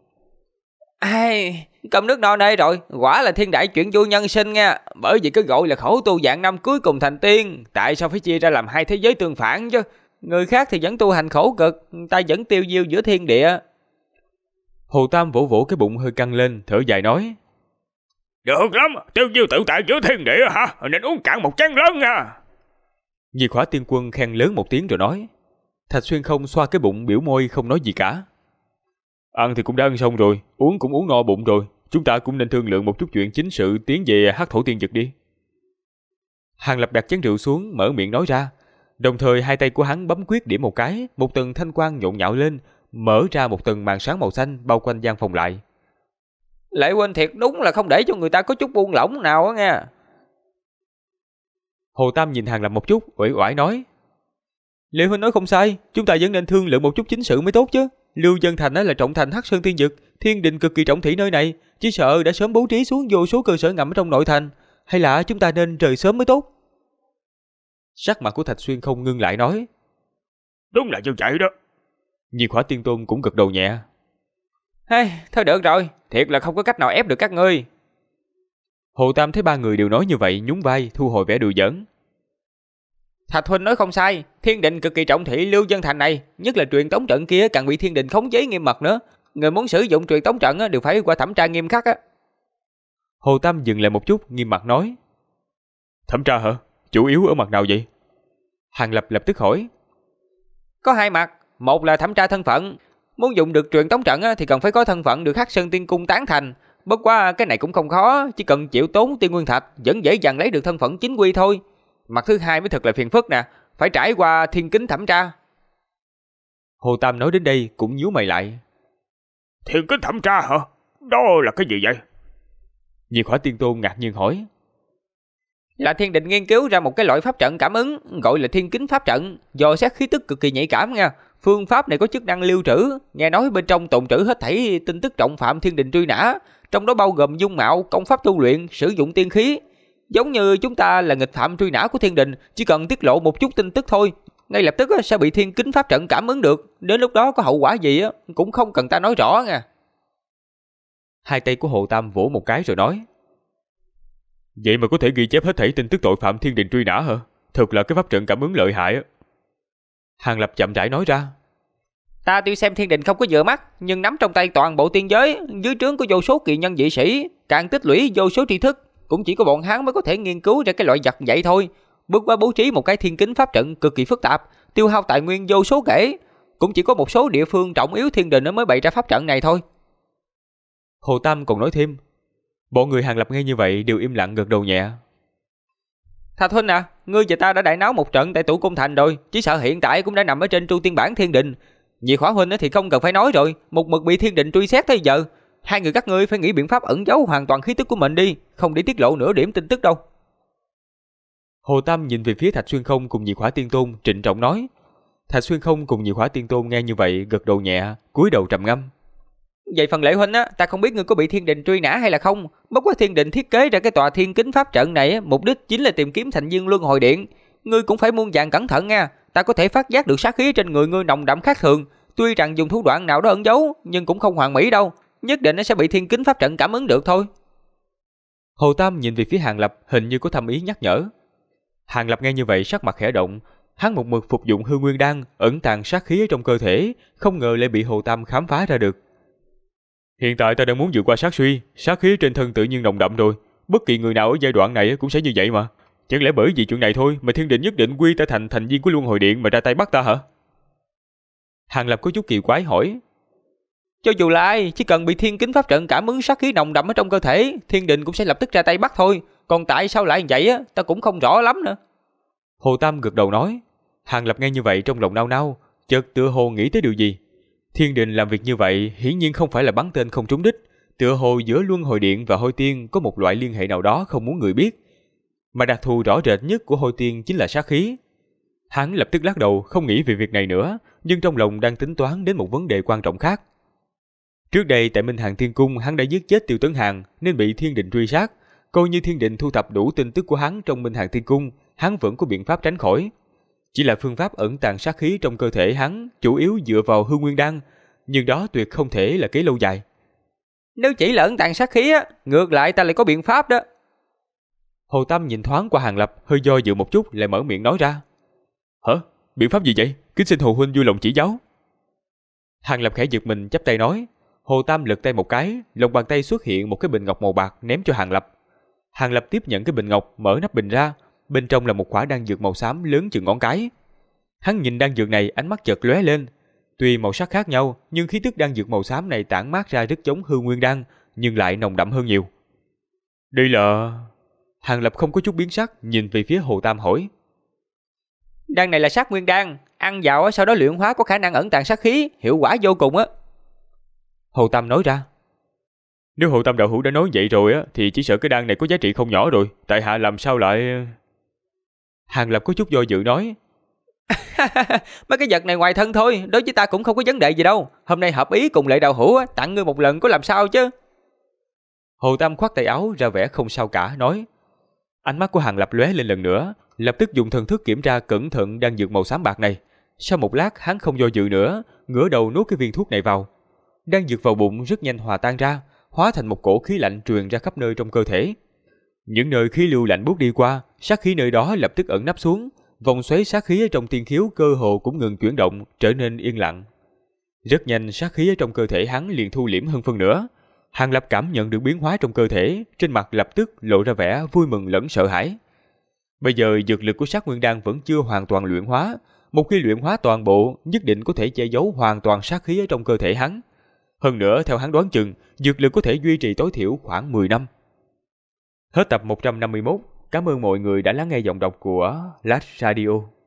Ai, cơm nước no đây rồi, quả là thiên đại chuyển vui nhân sinh nha. Bởi vì cứ gọi là khổ tu dạng năm cuối cùng thành tiên, tại sao phải chia ra làm hai thế giới tương phản chứ? Người khác thì vẫn tu hành khổ cực, ta vẫn tiêu diêu giữa thiên địa. Hồ Tam vỗ vỗ cái bụng hơi căng lên, thở dài nói. Được lắm, tiêu diêu tự tại giữa thiên địa hả? Nên uống cạn một chén lớn nha. Diệt Khóa tiên quân khen lớn một tiếng rồi nói. Thạch Xuyên không xoa cái bụng biểu môi không nói gì cả. Ăn thì cũng đã ăn xong rồi, uống cũng uống no bụng rồi. Chúng ta cũng nên thương lượng một chút chuyện chính sự tiến về hát thổ tiên vực đi. Hàng Lập đặt chén rượu xuống, mở miệng nói ra. Đồng thời hai tay của hắn bấm quyết điểm một cái, một tầng thanh quang nhộn nhạo lên, mở ra một tầng màn sáng màu xanh bao quanh gian phòng lại. Lệ quên thiệt đúng là không để cho người ta có chút buông lỏng nào á nha. Hồ Tam nhìn Hàng Lập một chút, uể oải nói. Liệu Huynh nói không sai, chúng ta vẫn nên thương lượng một chút chính sự mới tốt chứ. Lưu Dân Thành là trọng thành Hắc Sơn Tiên Dực, thiên đình cực kỳ trọng thị nơi này, chỉ sợ đã sớm bố trí xuống vô số cơ sở ngầm ở trong nội thành. Hay là chúng ta nên rời sớm mới tốt? Sắc mặt của Thạch Xuyên không ngưng lại nói. Đúng là như vậy đó. Nhiệt hỏa tiên tôn cũng gật đầu nhẹ. Hey, thôi được rồi, thiệt là không có cách nào ép được các ngươi. Hồ Tam thấy ba người đều nói như vậy nhún vai thu hồi vẻ đùa giỡn. Thạch huynh nói không sai, thiên định cực kỳ trọng thị lưu dân thành này, nhất là truyền tống trận kia càng bị thiên định khống chế nghiêm mật nữa. Người muốn sử dụng truyền tống trận đều phải qua thẩm tra nghiêm khắc á. Hồ Tam dừng lại một chút, nghiêm mặt nói. Thẩm tra hả? Chủ yếu ở mặt nào vậy? Hàng Lập lập tức hỏi. Có hai mặt, một là thẩm tra thân phận. Muốn dùng được truyền tống trận thì cần phải có thân phận được Hắc Sơn Tiên Cung tán thành. Bất quá cái này cũng không khó, chỉ cần chịu tốn tiên nguyên thạch vẫn dễ dàng lấy được thân phận chính quy thôi. Mặt thứ hai mới thật là phiền phức nè, phải trải qua thiên kính thẩm tra. Hồ Tam nói đến đây cũng nhíu mày lại. Thiên kính thẩm tra hả? Đó là cái gì vậy? Diệt hỏa tiên tôn ngạc nhiên hỏi. Là thiên định nghiên cứu ra một cái loại pháp trận cảm ứng, gọi là thiên kính pháp trận, dò xét khí tức cực kỳ nhạy cảm nha. Phương pháp này có chức năng lưu trữ, nghe nói bên trong tồn trữ hết thảy tin tức trọng phạm thiên đình truy nã, trong đó bao gồm dung mạo, công pháp tu luyện, sử dụng tiên khí, Giống như chúng ta là nghịch phạm truy nã của thiên đình, chỉ cần tiết lộ một chút tin tức thôi, ngay lập tức sẽ bị thiên kính pháp trận cảm ứng được, đến lúc đó có hậu quả gì cũng không cần ta nói rõ nha. Hai tay của Hồ Tam vỗ một cái rồi nói. Vậy mà có thể ghi chép hết thảy tin tức tội phạm thiên đình truy nã hả? Thật là cái pháp trận cảm ứng lợi hại á. Hàng Lập chậm rãi nói ra. Ta tuy xem thiên đình không có vừa mắt, nhưng nắm trong tay toàn bộ tiên giới, dưới trướng có vô số kỳ nhân dị sĩ, càng tích lũy vô số tri thức, cũng chỉ có bọn hắn mới có thể nghiên cứu ra cái loại vật vậy thôi. Bước qua bố trí một cái thiên kính pháp trận cực kỳ phức tạp, tiêu hao tài nguyên vô số kể. Cũng chỉ có một số địa phương trọng yếu thiên đình mới bày ra pháp trận này thôi. Hồ Tam còn nói thêm, bọn người hàng lập nghe như vậy đều im lặng gật đầu nhẹ. Thạch huynh à, ngươi và ta đã đại náo một trận tại tủ cung thành rồi, chỉ sợ hiện tại cũng đã nằm ở trên tru tiên bản thiên đình. Vì khóa huynh thì không cần phải nói rồi, một mực bị thiên đình truy xét tới giờ, Hai người các ngươi phải nghĩ biện pháp ẩn giấu hoàn toàn khí tức của mình đi, không để tiết lộ nửa điểm tin tức đâu. Hồ Tam nhìn về phía Thạch Xuyên Không cùng Nhị Khỏa Tiên Tôn, trịnh trọng nói. Thạch Xuyên Không cùng Nhị Khỏa Tiên Tôn nghe như vậy, gật đầu nhẹ, cúi đầu trầm ngâm. Vậy phần lễ huynh á, ta không biết ngươi có bị thiên Định truy nã hay là không. Bất quá thiên Định thiết kế ra cái tòa thiên kính pháp trận này, mục đích chính là tìm kiếm thành viên luân hồi điện. Ngươi cũng phải muôn vàng cẩn thận nha, ta có thể phát giác được sát khí trên người ngươi nồng đậm khác thường. Tuy rằng dùng thủ đoạn nào đó ẩn giấu, nhưng cũng không hoàn mỹ đâu nhất định nó sẽ bị thiên kính pháp trận cảm ứng được thôi. Hồ Tam nhìn về phía Hàng Lập hình như có thâm ý nhắc nhở. Hàng Lập nghe như vậy sắc mặt khẽ động, hắn một mực phục dụng hư nguyên đan, ẩn tàng sát khí ở trong cơ thể, không ngờ lại bị Hồ Tam khám phá ra được. Hiện tại ta đang muốn vượt qua sát suy, sát khí trên thân tự nhiên đồng đậm rồi, bất kỳ người nào ở giai đoạn này cũng sẽ như vậy mà. Chẳng lẽ bởi vì chuyện này thôi mà thiên định nhất định quy ta thành thành viên của Luân Hồi Điện mà ra tay bắt ta hả? Hàng Lập có chút kỳ quái hỏi. Cho dù là ai, chỉ cần bị thiên kính pháp trận cảm ứng sát khí nồng đậm ở trong cơ thể, thiên đình cũng sẽ lập tức ra tay bắt thôi. Còn tại sao lại vậy á, ta cũng không rõ lắm nữa. Hồ Tam gật đầu nói. Hàng Lập nghe như vậy trong lòng nao nao, chợt tựa hồ nghĩ tới điều gì. Thiên đình làm việc như vậy hiển nhiên không phải là bắn tên không trúng đích. Tựa hồ giữa luân hồi điện và hôi tiên có một loại liên hệ nào đó không muốn người biết. Mà đặc thù rõ rệt nhất của hôi tiên chính là sát khí. Hắn lập tức lắc đầu không nghĩ về việc này nữa, nhưng trong lòng đang tính toán đến một vấn đề quan trọng khác. Trước đây tại Minh Hàng Thiên Cung hắn đã giết chết Tiêu Tấn Hàng nên bị Thiên Định truy sát. Coi như Thiên Định thu thập đủ tin tức của hắn trong Minh Hàng Thiên Cung, hắn vẫn có biện pháp tránh khỏi. Chỉ là phương pháp ẩn tàng sát khí trong cơ thể hắn chủ yếu dựa vào hư nguyên đan, nhưng đó tuyệt không thể là kế lâu dài. Nếu chỉ là ẩn tàng sát khí ngược lại ta lại có biện pháp đó. Hồ Tâm nhìn thoáng qua Hàng Lập, hơi do dự một chút lại mở miệng nói ra. Hả? Biện pháp gì vậy? Kính xin Hồ Huynh vui lòng chỉ giáo. Hàng Lập khẽ giật mình chắp tay nói, Hồ Tam lật tay một cái, lòng bàn tay xuất hiện một cái bình ngọc màu bạc ném cho Hàng Lập. Hàng Lập tiếp nhận cái bình ngọc, mở nắp bình ra, bên trong là một quả đan dược màu xám lớn chừng ngón cái. Hắn nhìn đan dược này, ánh mắt chợt lóe lên. Tuy màu sắc khác nhau, nhưng khí tức đan dược màu xám này tản mát ra rất giống hư nguyên đan, nhưng lại nồng đậm hơn nhiều. Đây là... Hàng Lập không có chút biến sắc, nhìn về phía Hồ Tam hỏi. Đan này là sát nguyên đan, ăn vào sau đó luyện hóa có khả năng ẩn tàng sát khí, hiệu quả vô cùng á. Hồ Tâm nói ra. Nếu Hồ Tâm đạo hữu đã nói vậy rồi á, thì chỉ sợ cái đan này có giá trị không nhỏ rồi. Tại hạ làm sao lại... Hàng Lập có chút do dự nói. Mấy cái vật này ngoài thân thôi, đối với ta cũng không có vấn đề gì đâu. Hôm nay hợp ý cùng lệ đạo hữu á, tặng ngươi một lần có làm sao chứ. Hồ Tâm khoác tay áo ra vẻ không sao cả, nói. Ánh mắt của Hàng Lập lóe lên lần nữa, lập tức dùng thần thức kiểm tra cẩn thận đang dược màu xám bạc này. Sau một lát hắn không do dự nữa, ngửa đầu nuốt cái viên thuốc này vào, đang dược vào bụng rất nhanh hòa tan ra, hóa thành một cổ khí lạnh truyền ra khắp nơi trong cơ thể. Những nơi khí lưu lạnh bút đi qua, sát khí nơi đó lập tức ẩn nấp xuống, vòng xoáy sát khí ở trong tiên khiếu cơ hồ cũng ngừng chuyển động, trở nên yên lặng. Rất nhanh sát khí ở trong cơ thể hắn liền thu liễm hơn phân nữa. Hàng Lập cảm nhận được biến hóa trong cơ thể, trên mặt lập tức lộ ra vẻ vui mừng lẫn sợ hãi. Bây giờ dược lực của sát nguyên đan vẫn chưa hoàn toàn luyện hóa, một khi luyện hóa toàn bộ, nhất định có thể che giấu hoàn toàn sát khí ở trong cơ thể hắn. Hơn nữa, theo hắn đoán chừng, dược lực có thể duy trì tối thiểu khoảng 10 năm. Hết tập 151, cảm ơn mọi người đã lắng nghe giọng đọc của Last Radio.